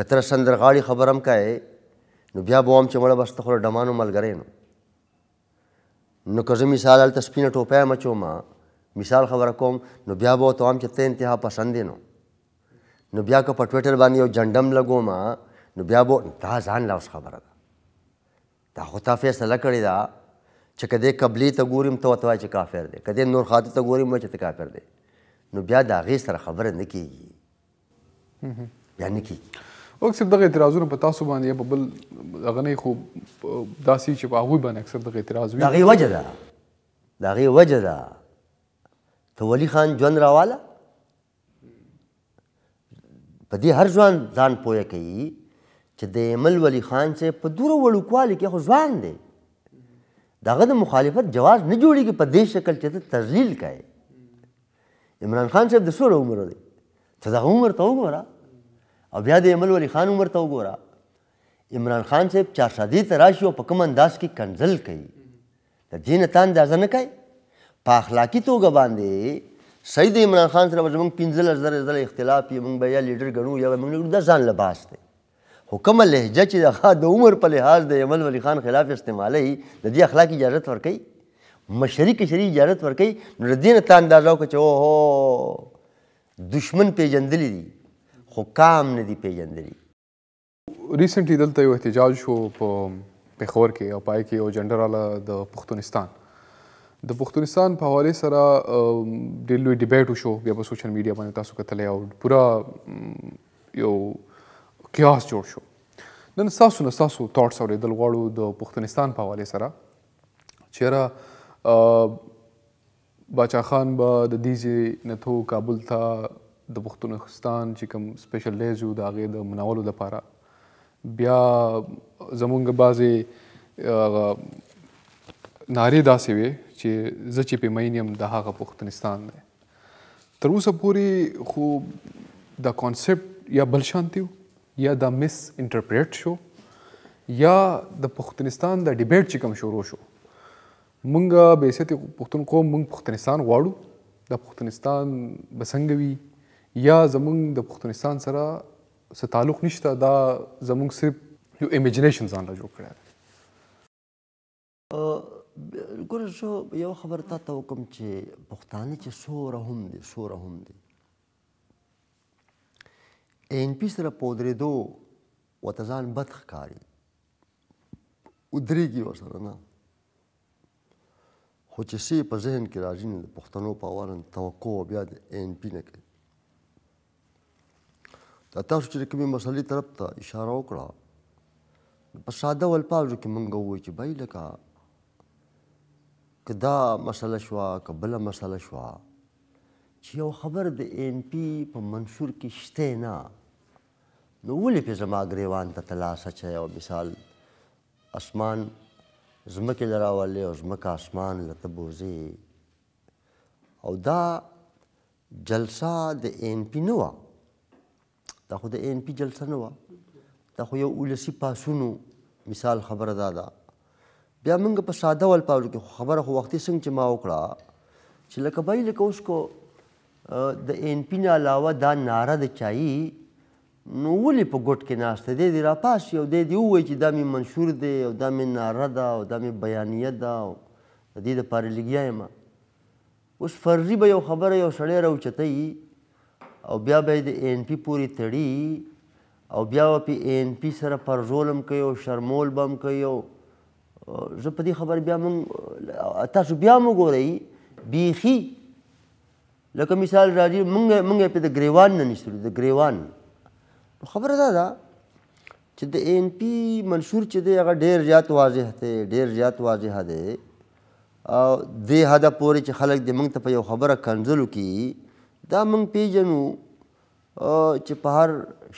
که تره سندرغاړي خبره هم کوې نو بیا به وایم چې مړه بس ته خو له ډمانو ملګری نو نو که زه مثال هلته سپینه ټوپی یم اچوم مثال خبره کوم نو بیا به ورته وایم چې ته انتها پسند نو نو بیا که په ټویټر باندې یو جنډم لګوم نو بیا به دا ځان لا اوس خبره ده دا خو تا فیصله کړې ده چې که دې قبلي ته ګورم ته ورته وایي چې کافر دی که دې نور خاطر ته ګورم وایي چې ته کافر دی نو بیا د هغې سره خبره نه کېږي بیا نه کېږي وکه صرف دغه اعتراضونه په تاسو باندې په بل هغه نه خو داسې چې په هغوی باندې اکثر دغه اعتراض وي د هغې وجه ده د هغې وجه ده ته ولی خان ژوند راواله په دې هر ژوند ځان پوهه کوي چې د مل ولی خان چې په دوره وړوکوالي کې خو ځوان دی د هغه د مخالفت جواز نه جوړېږي په دې شکل چې ته تذلیل کوې عمران خان صاحب د څوره عمر دی ته دغه عمر ته وګوره او بیا د مل ولی خان عمر ته وګوره عمران خان صاحب چارسادی ته راشي او په کوم انداز کې کنزل کوي د دې نه تان د نه کوي په اخلاقي توګه باندې سید عمران خان سره زموږ پنځل زره زره اختلاف یې موږ به یا لیډر ګڼو یا موږ دا ځان لباس دی حکم لهجه چې دغه د عمر په لحاظ د یمل ولی خان خلاف استعمالی د دې اخلاق اجازت ورکړي مشري کشري اجازت ورکړي نو د دې نه تا اندازه وکړه چې اوهو دشمن پیژندلی دي خو کام نه دي پیژندلی ریسنټلی دلته یو احتجاج شو په پېښور کې او پای کې یو جنډر راله د پښتونستان د پښتونستان په حواله سره ډېر لوی ډیبیټ وشو بیا په سوشل میډیا باندې تاسو کتلی او پوره یو قیاس جوړ شو نن تاسو نه تاسو تھاټس اورېدل غواړو د پښتونستان په حواله سره چیرې باچا خان به با د دې نه تو کابل ته د پښتونستان چې کوم سپیشل ډیز یو د هغې د منولو لپاره بیا زمونږ بعضې نارې داسې وې چې زه چې پیمین یم د هغه پښتونستان دی تر اوسه پورې خو دا کانسیپټ یا بل شانتی و یا دا مس انټرپریټ شو یا د پښتونستان د ډیبیټ چې کوم شروع شو مونږه به سيتي پښتون قوم مونږ پښتونستان غواړو د پښتونستان بسنګوي یا زمونږ د پښتونستان سره څه تعلق نشته دا زمونږ صرف یو ایمیجنیشن ځان لا جوړ کړی ګوره زه یو خبر تا ته وکم چې پښتانه چې څوره هم دي څوره هم دي ان پی سره پودریدو وته ځان بد ښکاري ودریږي ورسره نه خو چې سی په ذهن کې راځي نو د پښتنو په اورن توقع بیا د ان پی نه کوي دا تاسو چې کومې مسلې طرف ته اشاره وکړه په ساده ولپاجو کې مونږ وایو چې بای لکه که دا مسله شوه که بله مسله شوه چې یو خبر د ان پی په منشور کې شته نه نو ولې په زما غریوان ته تلاسه چي او مثال اسمان زمکه دراولې او زمکه اسمان لته بوزي او دا جلسه د ان پی نو دا خو د ان پی جلسه نو دا خو یو ولسی پاسونو مثال خبره دادا بیا موږ په ساده ول پاول کې خبره خو وختي څنګه چې ما وکړه چې لکه بای لکه اوس کو د ان پی نه علاوه دا ناره د چایي نو ولې په ګوټ کې ناشته دی دی راپاس یو دی دی ووایي چې دا مې منشور دی او دا مې ناره ده او دا مې بیانیه ده او د دې دپاره لګیا یم اوس فرضي به یو خبره یو سړی راوچتوي او بیا به یې د ان پی پورې تړي او بیا به په ان پی سره پرزول هم کوي او شرمول به هم کوي او زه په دې خبر بیا مونږ تاسو بیا مو ګورئ بیخي لکه مثال راځي مونږ مونږ په د ګریوان نه نشو د ګریوان خبره ده دا چې د ان پی منشور چې دی هغه ډیر زیات واضح دی ډیر زیات واضح دی او دې هدا پورې چې خلک د مونږ ته په یو خبره کنځلو کې دا مونږ پیژنو چې په هر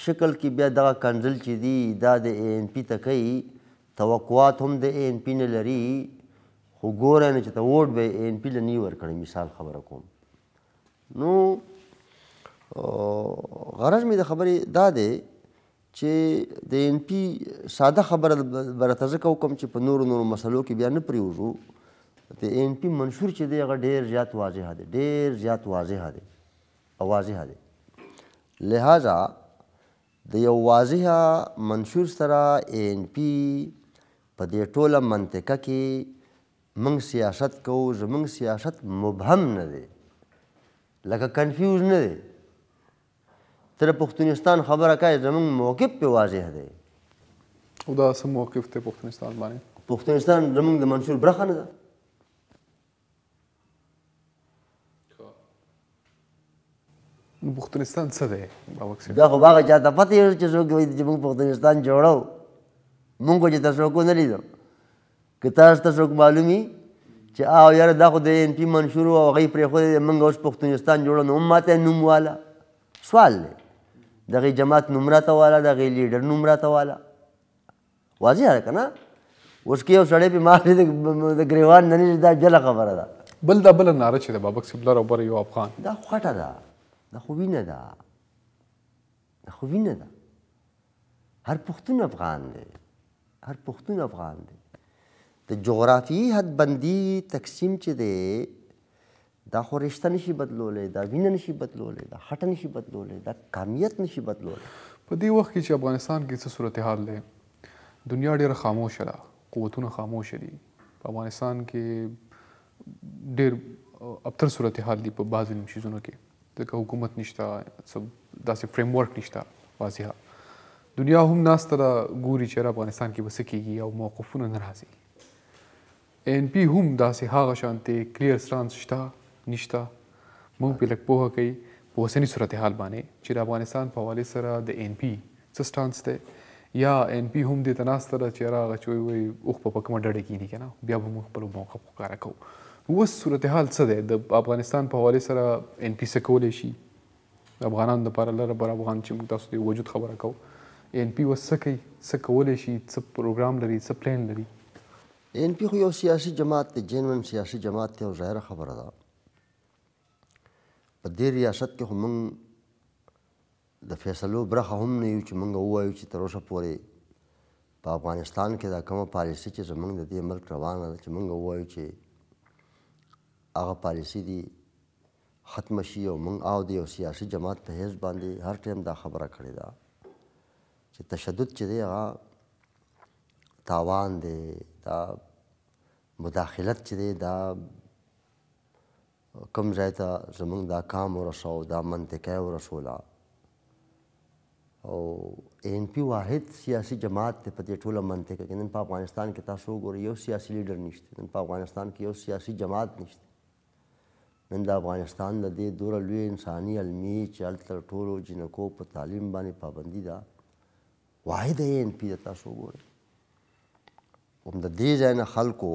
شکل کې بیا دغه کنځل چې دی دا د ان پی ته کوي توقعات هم د ان پی نه لري خو ګوره نه چې ته ووټ به ان پی له نه ورکړي مثال خبره کوم نو غرض مې د خبرې دا دی چې د ان پی ساده خبره برته ځکه وکم چې په نورو نورو مسلو کې بیا نه پرېوځو د ان پی منشور چې دی هغه ډېر زیات واضح دی ډېر زیات واضح دی او واضح دی لہذا د یو واضح منشور سره ان پی په دې ټوله منطقه کې موږ سیاست کوو زموږ سیاست مبهم نه دی لکه کنفیوز نه دی ته د پښتونستان خبره کوې زموږ موقف پې واضح دی او دا څه موقف دی پښتونستان باندې پښتونستان زموږ د منشور برخه نه ده پښتونستان څه دی دا خو هغه چا ته پته یو چې څوک وایي چې موږ پښتونستان جوړو موږ خو چې تاسو کو نه لیدو که تاسو ته څوک معلومي چې او یاره دا خو د ان پی منشور او هغوی پرېښودی دی موږ اوس پښتونستان جوړو نو هم ماته نوم واله سوال دی د هغې جماعت نوم راته واله د هغې لیډر نوم راته واله واضح ده که نه اوس کې یو سړی پې مار د ګریوان نه دا جله خبره ده بل دا بله ناره چې د بابک صاحب لاره وبره یو افغان دا خو خټه ده دا خو وینه ده دا خو وینه ده هر پښتون افغان دی هر پښتون افغان دی د جغرافیي حد بندي تقسیم چې دی دا خو رشته نشي بدلولی دا وینه نشي بدلولی دا خټه نشي بدلولی دا کامیت نشي بدلولی په دې وخت کې چې افغانستان کې څه صورتحال دی دنیا ډېره خاموشه ده قوتونه خاموشه دي په افغانستان کې ډېر ابتر صورتحال دی په بعضو شیزونو کې ځکه حکومت نشته داسې فریم ورک نشته واضحه دنیا هم ناسته ده ګوري چې افغانستان کې به څه کېږي او موقفونه نه راځي ان پی هم داسې هغه شانته کلیر سرانس شته نشته موږ په لک پوهه کوي په اوسنی صورتحال باندې چې د افغانستان په حواله سره د ان پی سټانس ته یا ان پی هم د تناست سره چې راغ چوي وي اوخ په کومه ډډه کې دي کنه بیا به موږ خپل موقف وکړو کوو اوس صورتحال څه ده د افغانستان په حواله سره ان پی څه کولای شي افغانان د لپاره لره بر افغان چې موږ تاسو ته وجود خبره کوو ان پی وسکه څه کولای شي څه پروګرام لري څه پلان لري ان پی خو یو سیاسي جماعت ته جنون سیاسي جماعت ته ظاهر خبره ده په دې ریاست کې هم د فیصلو برخه هم نه یو چې موږ وایو چې تر اوسه پورې په افغانستان کې دا کومه پالیسي چې زموږ د دې ملک روانه ده چې موږ وایو چې هغه پالیسي دی ختم شي او موږ او د یو سیاسي جماعت په هیڅ باندې هر ټیم دا خبره کړې ده چې تشدد چې دی هغه تاوان دی دا مداخلت چې دی دا کوم ځای ته زموږ دا کام ورسو دا منطقه ورسوله او ان پی واحد سیاسي جماعت ته په دې ټوله منطقه کې نن په افغانستان کې تاسو وګورئ یو سیاسي لیډر نشته نن په افغانستان کې یو سیاسي جماعت نشته نن د افغانستان د دې دوره لوی انساني علمي چې هلته ټولو جنکو په تعلیم باندې پابندي ده واحد ان پی ته تاسو وګورئ کوم د دې ځای نه خلکو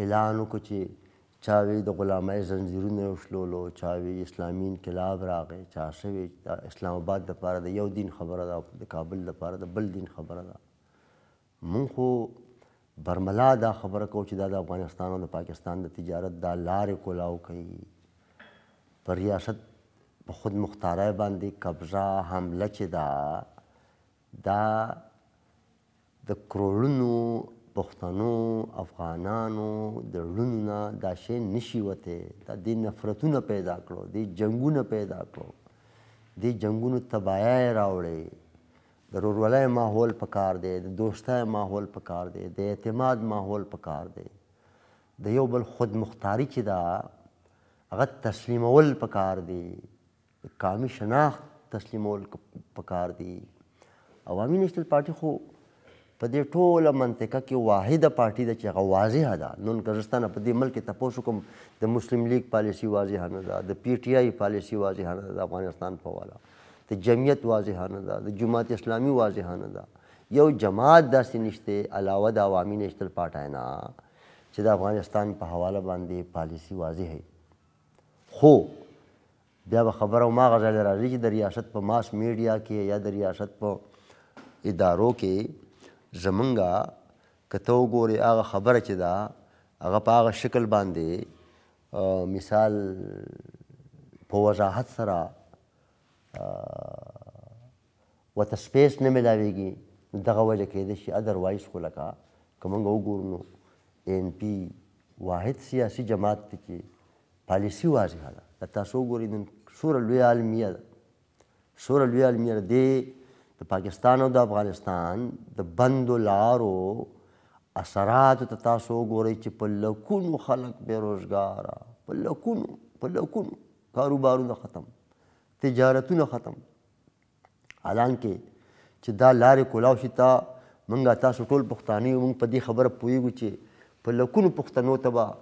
اعلان وکړو چې چا وی د غلامۍ زنجیرونه وشلولو چا وی اسلامي انقلاب راغی چا شوی د اسلام آباد دپاره د یو دین خبره ده د کابل دپاره د بل دین خبره ده مونږ خو برملا دا خبره کو چې دا د افغانستان او د پاکستان د تجارت دا لارې کولاو کوي پر ریاست په خود مختاره باندې قبضه حمله چې دا دا د کروڑونو پښتنو افغانانو د ړونو نه دا شی نشي وته دا دې نفرتونه پیدا کړو دې جنگونه پیدا کړو دې جنگونو تبایا راوړې د ورورولۍ ماحول پکار دی د دوستۍ ماحول پکار دی د اعتماد ماحول پکار دی د یو بل خود مختاری چې دا هغه تسلیمول پکار دی قومي شناخت تسلیمول پکار دی عوامي نېشنل پارټي خو په دې ټوله منطقه کې واحده پارټي ده چې هغه واضحه ده نن کزستانه په دې ملک ته پوښ کوم د مسلم لیگ پالیسی واضحه نه ده د پی ټی آی پالیسی واضحه نه ده د افغانستان په والا د جمعیت واضحه نه ده د جماعت اسلامي واضحه نه ده یو جماعت داسې نشته علاوه د عوامي نشتل پارټای نه چې د افغانستان په حواله باندې پالیسی واضحه خو بیا به خبره ما غزل راځي چې د ریاست په ماس میډیا کې یا د ریاست په ادارو کې زمونږه که ته وګورې هغه خبره چې ده هغه په هغه شکل باندې مثال په وضاحت سره ورته سپیس نه ملاویږي دغه وجه کېدای شي ادروایز خو لکه که موږ وګورو نو این پی واحد سیاسي جماعت دی چې پالیسي واضحه ده تاسو وګورئ نن څومره لویه علمیه ده څومره لویه علمیه ده دې د پاکستان او د افغانستان د بندو لارو اثرات ته تاسو وګورئ چې په لکونو خلک بې روزګاره په لکونو په لکونو کاروبارونه ختم تجارتونه ختم حالانکه چې دا لارې کولاو شي تا موږ تاسو ټول پښتانه یو موږ په دې خبره پوهیږو چې په لکونو پښتنو ته به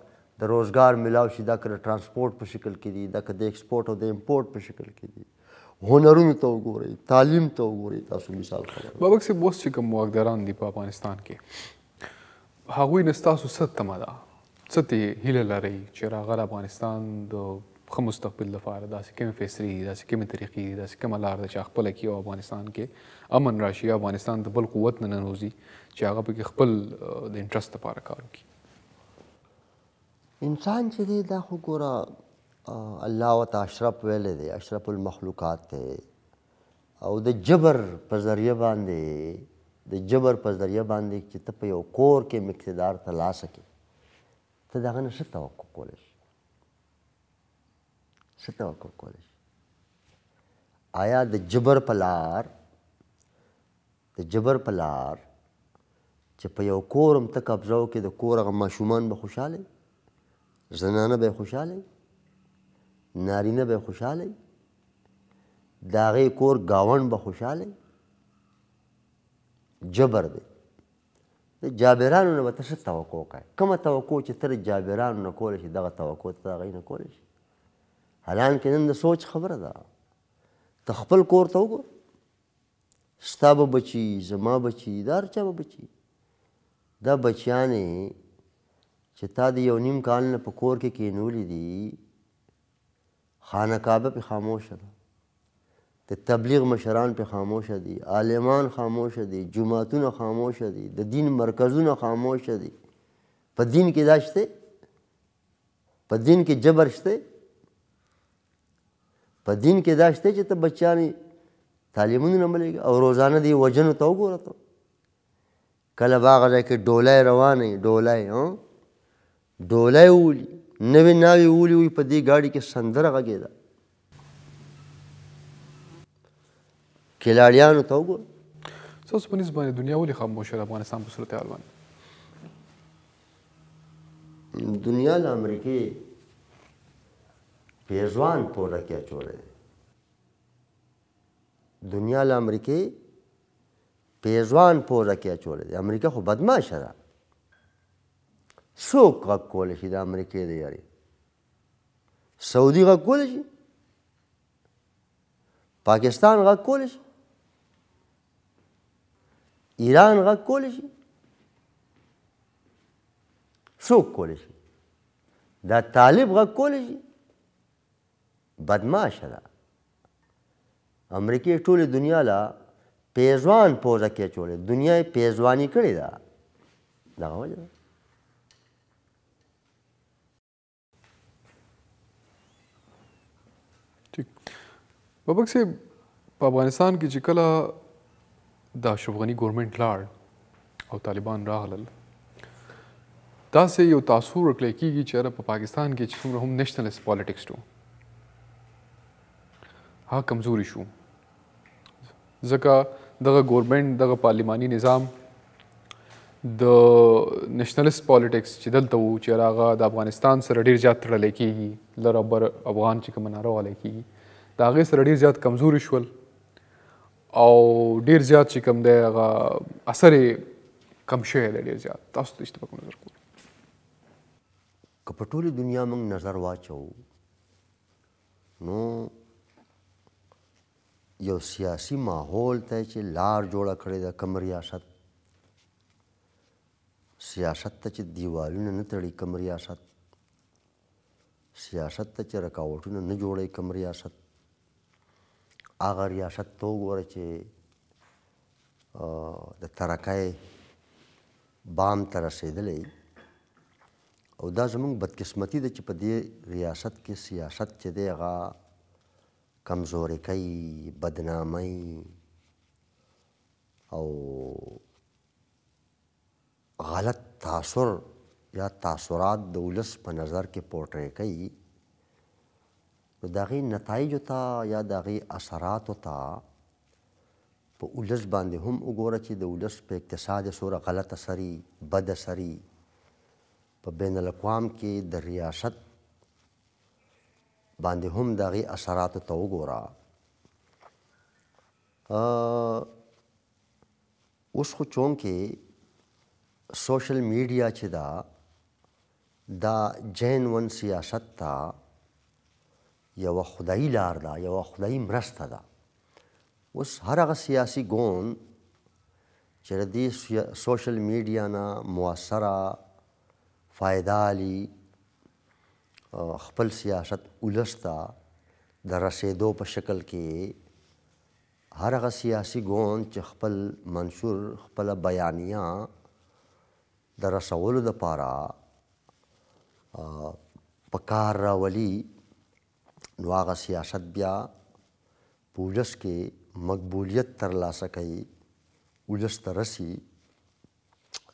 د روزګار ملاو شي دا که د ټرانسپورټ په شکل کې دي دا که د ایکسپورټ او د امپورټ په شکل کې دي هنرونو ته وګورئ تعلیم ته وګورئ تاسو مثال بابک سي بوس چې کوم واګداران دي په افغانستان کې هغوی نستاسو ست تمه ده څه ته هیله لري چې راغره افغانستان د خو مستقبل لپاره داسې کوم فیصلې دي داسې کوم طریقې دي داسې کوم لار ده چې خپل کې او افغانستان کې امن راشي افغانستان د بل قوت نه ننوزي چې هغه پکې خپل د انټرست لپاره کار وکړي انسان چې دی دا خو ګوره الله وته اشرف ویل دی اشرف المخلوقات دی او د جبر په ذریعہ باندې د جبر په ذریعہ باندې چې ته په یو کور کې مقتدار ترلاسه کړې ته دغه نه څه توقع کولی شي څه توقع کولی شي آیا د جبر په لار د جبر په لار چې په یو کور هم ته قبضه وکړې د کور هغه ماشومان به خوشحاله زنانه به خوشحاله نارینه به خوشحاله د هغې کور ګاونډ به خوشحاله جبر دی د جابرانو نه به ته ښه توقع کوې کومه توقع چې ته د جابرانو نه کولی شي دغه توقع ته د هغې نه کولی شي حالانکه نن د سوچ خبره ده ته خپل کور ته وګوره ستا به بچي زما بچي د هر چا به بچي دا بچیانې چې تا د یو نیم کال نه په کور کې کینولي دي خانه کعبه پې خاموشه ده د تبلیغ مشران پې خاموشه دي عالمان خاموشه دي جماعتونه خاموشه دي د دین مرکزونه خاموشه دي په دین کې دا شته په دین کې جبر شته په دین کې دا شته چې ته بچیانې تعلیمونه نه ملېږي او روزانه دی وجنو ته وګوره ته کله باغ ځای کې ډولای روانې ډولای ها ډولای ولي نوې ناوې وولې وي په دې ګاډي کې سندره غږېده کلاړیانو ته وګوره ستاسو په نسبت دنیا ولې خاموشه ده افغانستان په صورتحال باندې دنیا له امریکې پیژوان پوره کې اچولی دنیا له امریکې پیژوان پوره کې اچولی دی امریکا خو بدمعاشه ده څوک غږ کولی شي د امریکې د یارې سعودي غږ کولی شي پاکستان غږ کولی شي ایران غږ کولی شي څوک کولی شي دا طالب غږ کولی شي بدماشه ده امریکې ټولې دنیا له پیزوان پوزه کې اچولې دنیا یې پیزواني کړې ده دغه وجه ده بابک صاحب په افغانستان کې چې کله د اشرف غني ګورنمنټ لاړ او طالبان راغلل داسې یو تاثور ورکړی کېږي چې هره په پاکستان کې چې څومره هم نیشنلست پالیټکس ټو هغه کمزوري شو ځکه دغه ګورنمنټ دغه پارلماني نظام د نېشنلست پالیټکس چې دلته وو چې هغه د افغانستان سره ډیر زیات تړلی کېږي لر ابر افغان چې کومه ناره والی کېږي د هغې سره ډېر زیات کمزوري شول او ډېر زیات چې کوم دی هغه اثر یې کم شوی دی ډېر زیات تاسو ته اشتباه کوم نظر کوم که په ټولې دنیا موږ نظر واچو نو یو سیاسي ماحول ته چې لار جوړه کړې ده کم ریاست سیاست ته چې دیوالونه نه تړي کم ریاست سیاست ته چې رکاوټونه نه جوړي کم ریاست هغه ریاست ته وګوره چې د ترقۍ بام ته رسېدلی او دا زموږ بدقسمتي ده چې په دې ریاست کې سیاست چې دی هغه کمزوري کوي بدنامۍ او غلط تاثر یا تاثرات د ولس په نظر کې پورټری کوي نو د هغې نتایجو ته یا د هغې اثراتو ته په ولس باندې هم وګوره چې د ولس په اقتصاد یې څومره غلط اثري بد اثري په بین الاقوام کې د ریاست باندې هم د هغې اثراتو ته وګوره اوس خو چونکې سوشل میډیا چې دا دا جین ون سیاست ته یو خدایي لار ده یو خدایي مرسته ده اوس هر هغه سیاسي ګون چې د دې سوشل میډیا نه موثره فائدہ لي خپل سیاست ولستا د رسیدو په شکل کې هر هغه سیاسي ګون چې خپل منشور خپل بیانیا د رسولو د پاره پکار راولي نو هغه سیاست بیا پوجس کې مقبولیت ترلاسه کوي ولس ترسي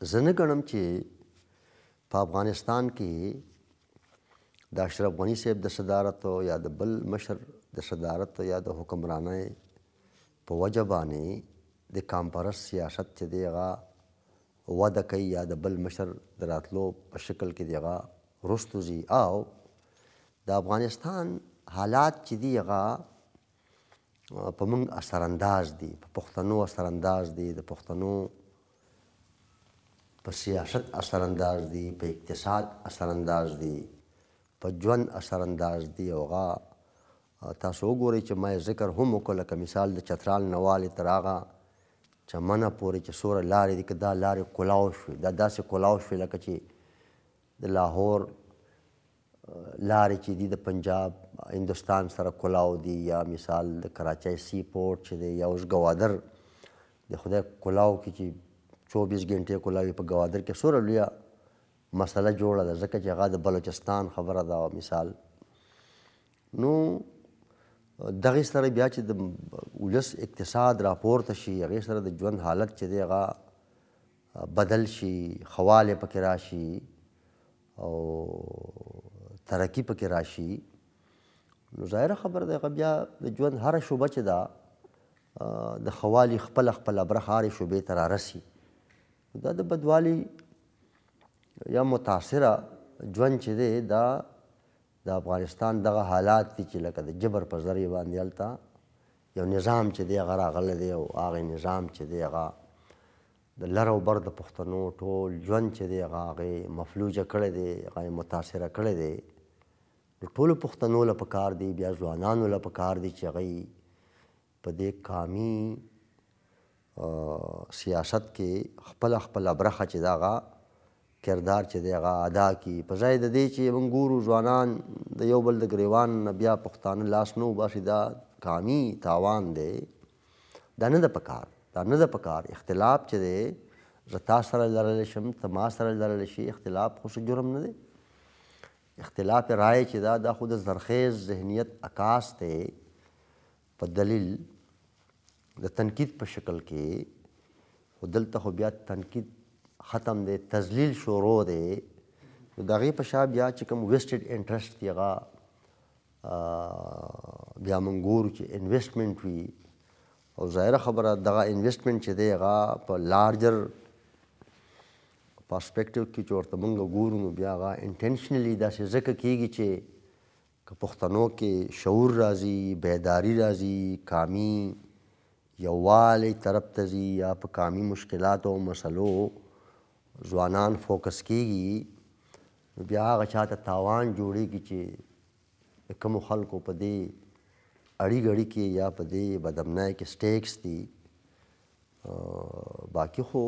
زنه ګڼم چې په افغانستان کې د اشرف غنی صاحب د صدارت او یا د بل مشر د صدارت یا د حکمرانۍ په وجه باندې د کامپرس سیاست چې دی هغه وده کوي یا د بل مشر د راتلو په شکل کې دی هغه رستوزی او د افغانستان حالات چې دی هغه په موږ اثرانداز دي په پښتنو اثرانداز دي د پښتنو په سیاست اثرانداز دي په اقتصاد اثرانداز دي په ژوند اثرانداز دي او هغه تاسو وګورئ چې ما ذکر هم وکړ لکه مثال د چترال نوالې تر هغه چمنه پورې چې سوره لارې دي که دا لارې کولاو شوې دا داسې کولاو شوې لکه چې د لاهور لارې چې دي د پنجاب هندستان سره کلاو دي یا مثال د کراچۍ سی پورټ چې دی یا اوس گوادر د خدای کلاو کې چې 24 غنټې کلاوي په گوادر کې سوره لویا مسله جوړه ده ځکه چې هغه د بلوچستان خبره ده مثال نو دغه سره بیا چې د ولس اقتصاد راپورته شي هغه سره د ژوند حالت چې دی هغه بدل شي خواله پکې راشي او ترقی پکې راشي نو ظاهره خبر ده بیا د ژوند هر شوبه چې دا د خوالي خپل خپل برخه هر شوبې تر راسي دا د بدوالي یا متاثره ژوند چې دی دا د افغانستان دغه حالات دي چې لکه د جبر په ذریعه باندې هلته یو نظام چې دی هغه راغلی دی او هغه نظام چې دی هغه د لر او بر د پښتنو ټول ژوند چې دی هغه هغې مفلوجه کړی دی هغه یې متاثره کړی دی د ټولو پښتنو له پکار دی بیا ځوانانو له پکار دی چې هغه په دې قامي سیاست کې خپل خپل برخه چې داغه کردار چې دغه ادا کی په ځای د دې چې موږ ګورو ځوانان د یو بل د غریوان بیا پښتانه لاس نو باسي دا قامي تاوان دی دا نه د پکار دا نه د پکار اختلاف چې دی زه تا سره لرلی شم ته ما سره لرلی شي اختلاف خو جرم نه دی اختلاف رائے چې دا د خود زرخیز ذهنیت عکاس ته په دلیل د تنقید په شکل کې خدلته خو بیا تنقید ختم دی تذلیل شروع دی دا غي په شاب یا چې کوم ویسټډ انټرست یغه بیا منګور چې انویسټمنٹ وی او ظاهر خبره دغه انویسټمنٹ چې دی هغه په لارجر پرسپیکټیو کې چې ورته مونږ ګورو نو بیا هغه انټینشنلی داسې ځکه کیږي چې که پښتنو کې شعور راځي بیداری راځي کامی یووالی طرف ته ځي یا په کامی مشکلاتو مسلو ځوانان فوکس کیږي نو بیا هغه چاته تاوان جوړیږي چې د کومو خلکو په دې اړی ګړی کې یا په دې بدمنای کې سټیکس دي باقی خو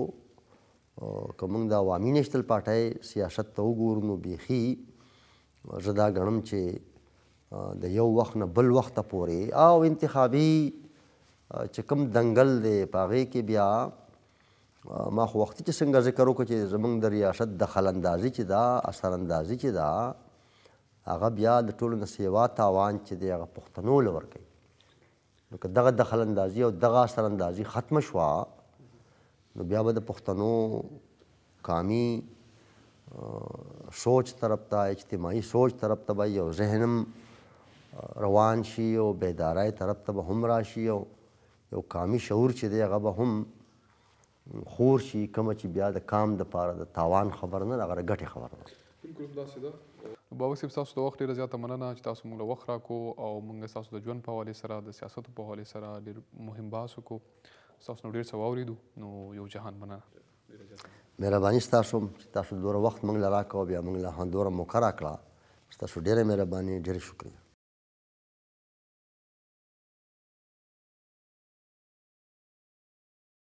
او که موږ د عوامي نېشنل پارټۍ سیاست ته وګورو نو بیخي زه دا ګڼم چې د یو وخت نه بل وخته پورې او انتخابي چې کوم دنګل دی په هغې کې بیا ما خو وختي چې څنګه ذکر وکړو چې زموږ د ریاست دخلاندازي چې دا اثراندازي چې دا هغه بیا د ټولو نه سیوا تاوان چې دی هغه پښتنو له ورکوي نو که دغه دخلاندازي او دغه اثراندازي ختمه شوه نو بیا به د پښتنو کامی سوچ طرف ته اجتماعي سوچ طرف ته به یو ذهنم روان شي او بیدارۍ طرف ته به هم راشي او یو کامی شعور چې دی هغه به هم خور شي کومه چې بیا د کام دپاره د تاوان خبر نه ده هغه د ګټې خبر ده بلکل داسې ده بابا صاحب تاسو د وخت ډېره زیاته مننه چې تاسو موږ له وخت راکړو او موږ ستاسو د ژوند په حوالې سره د سیاست په حوالې سره ډېر مهم بحث وکړو تاسو نو ډیر څه واوریدو نو یو جهان مننه مهرباني ستاسو چې تاسو دوره وخت موږ لراکو بیا موږ له هندوره مو کرا کړه ستاسو ډیره مهرباني ډیر شکریا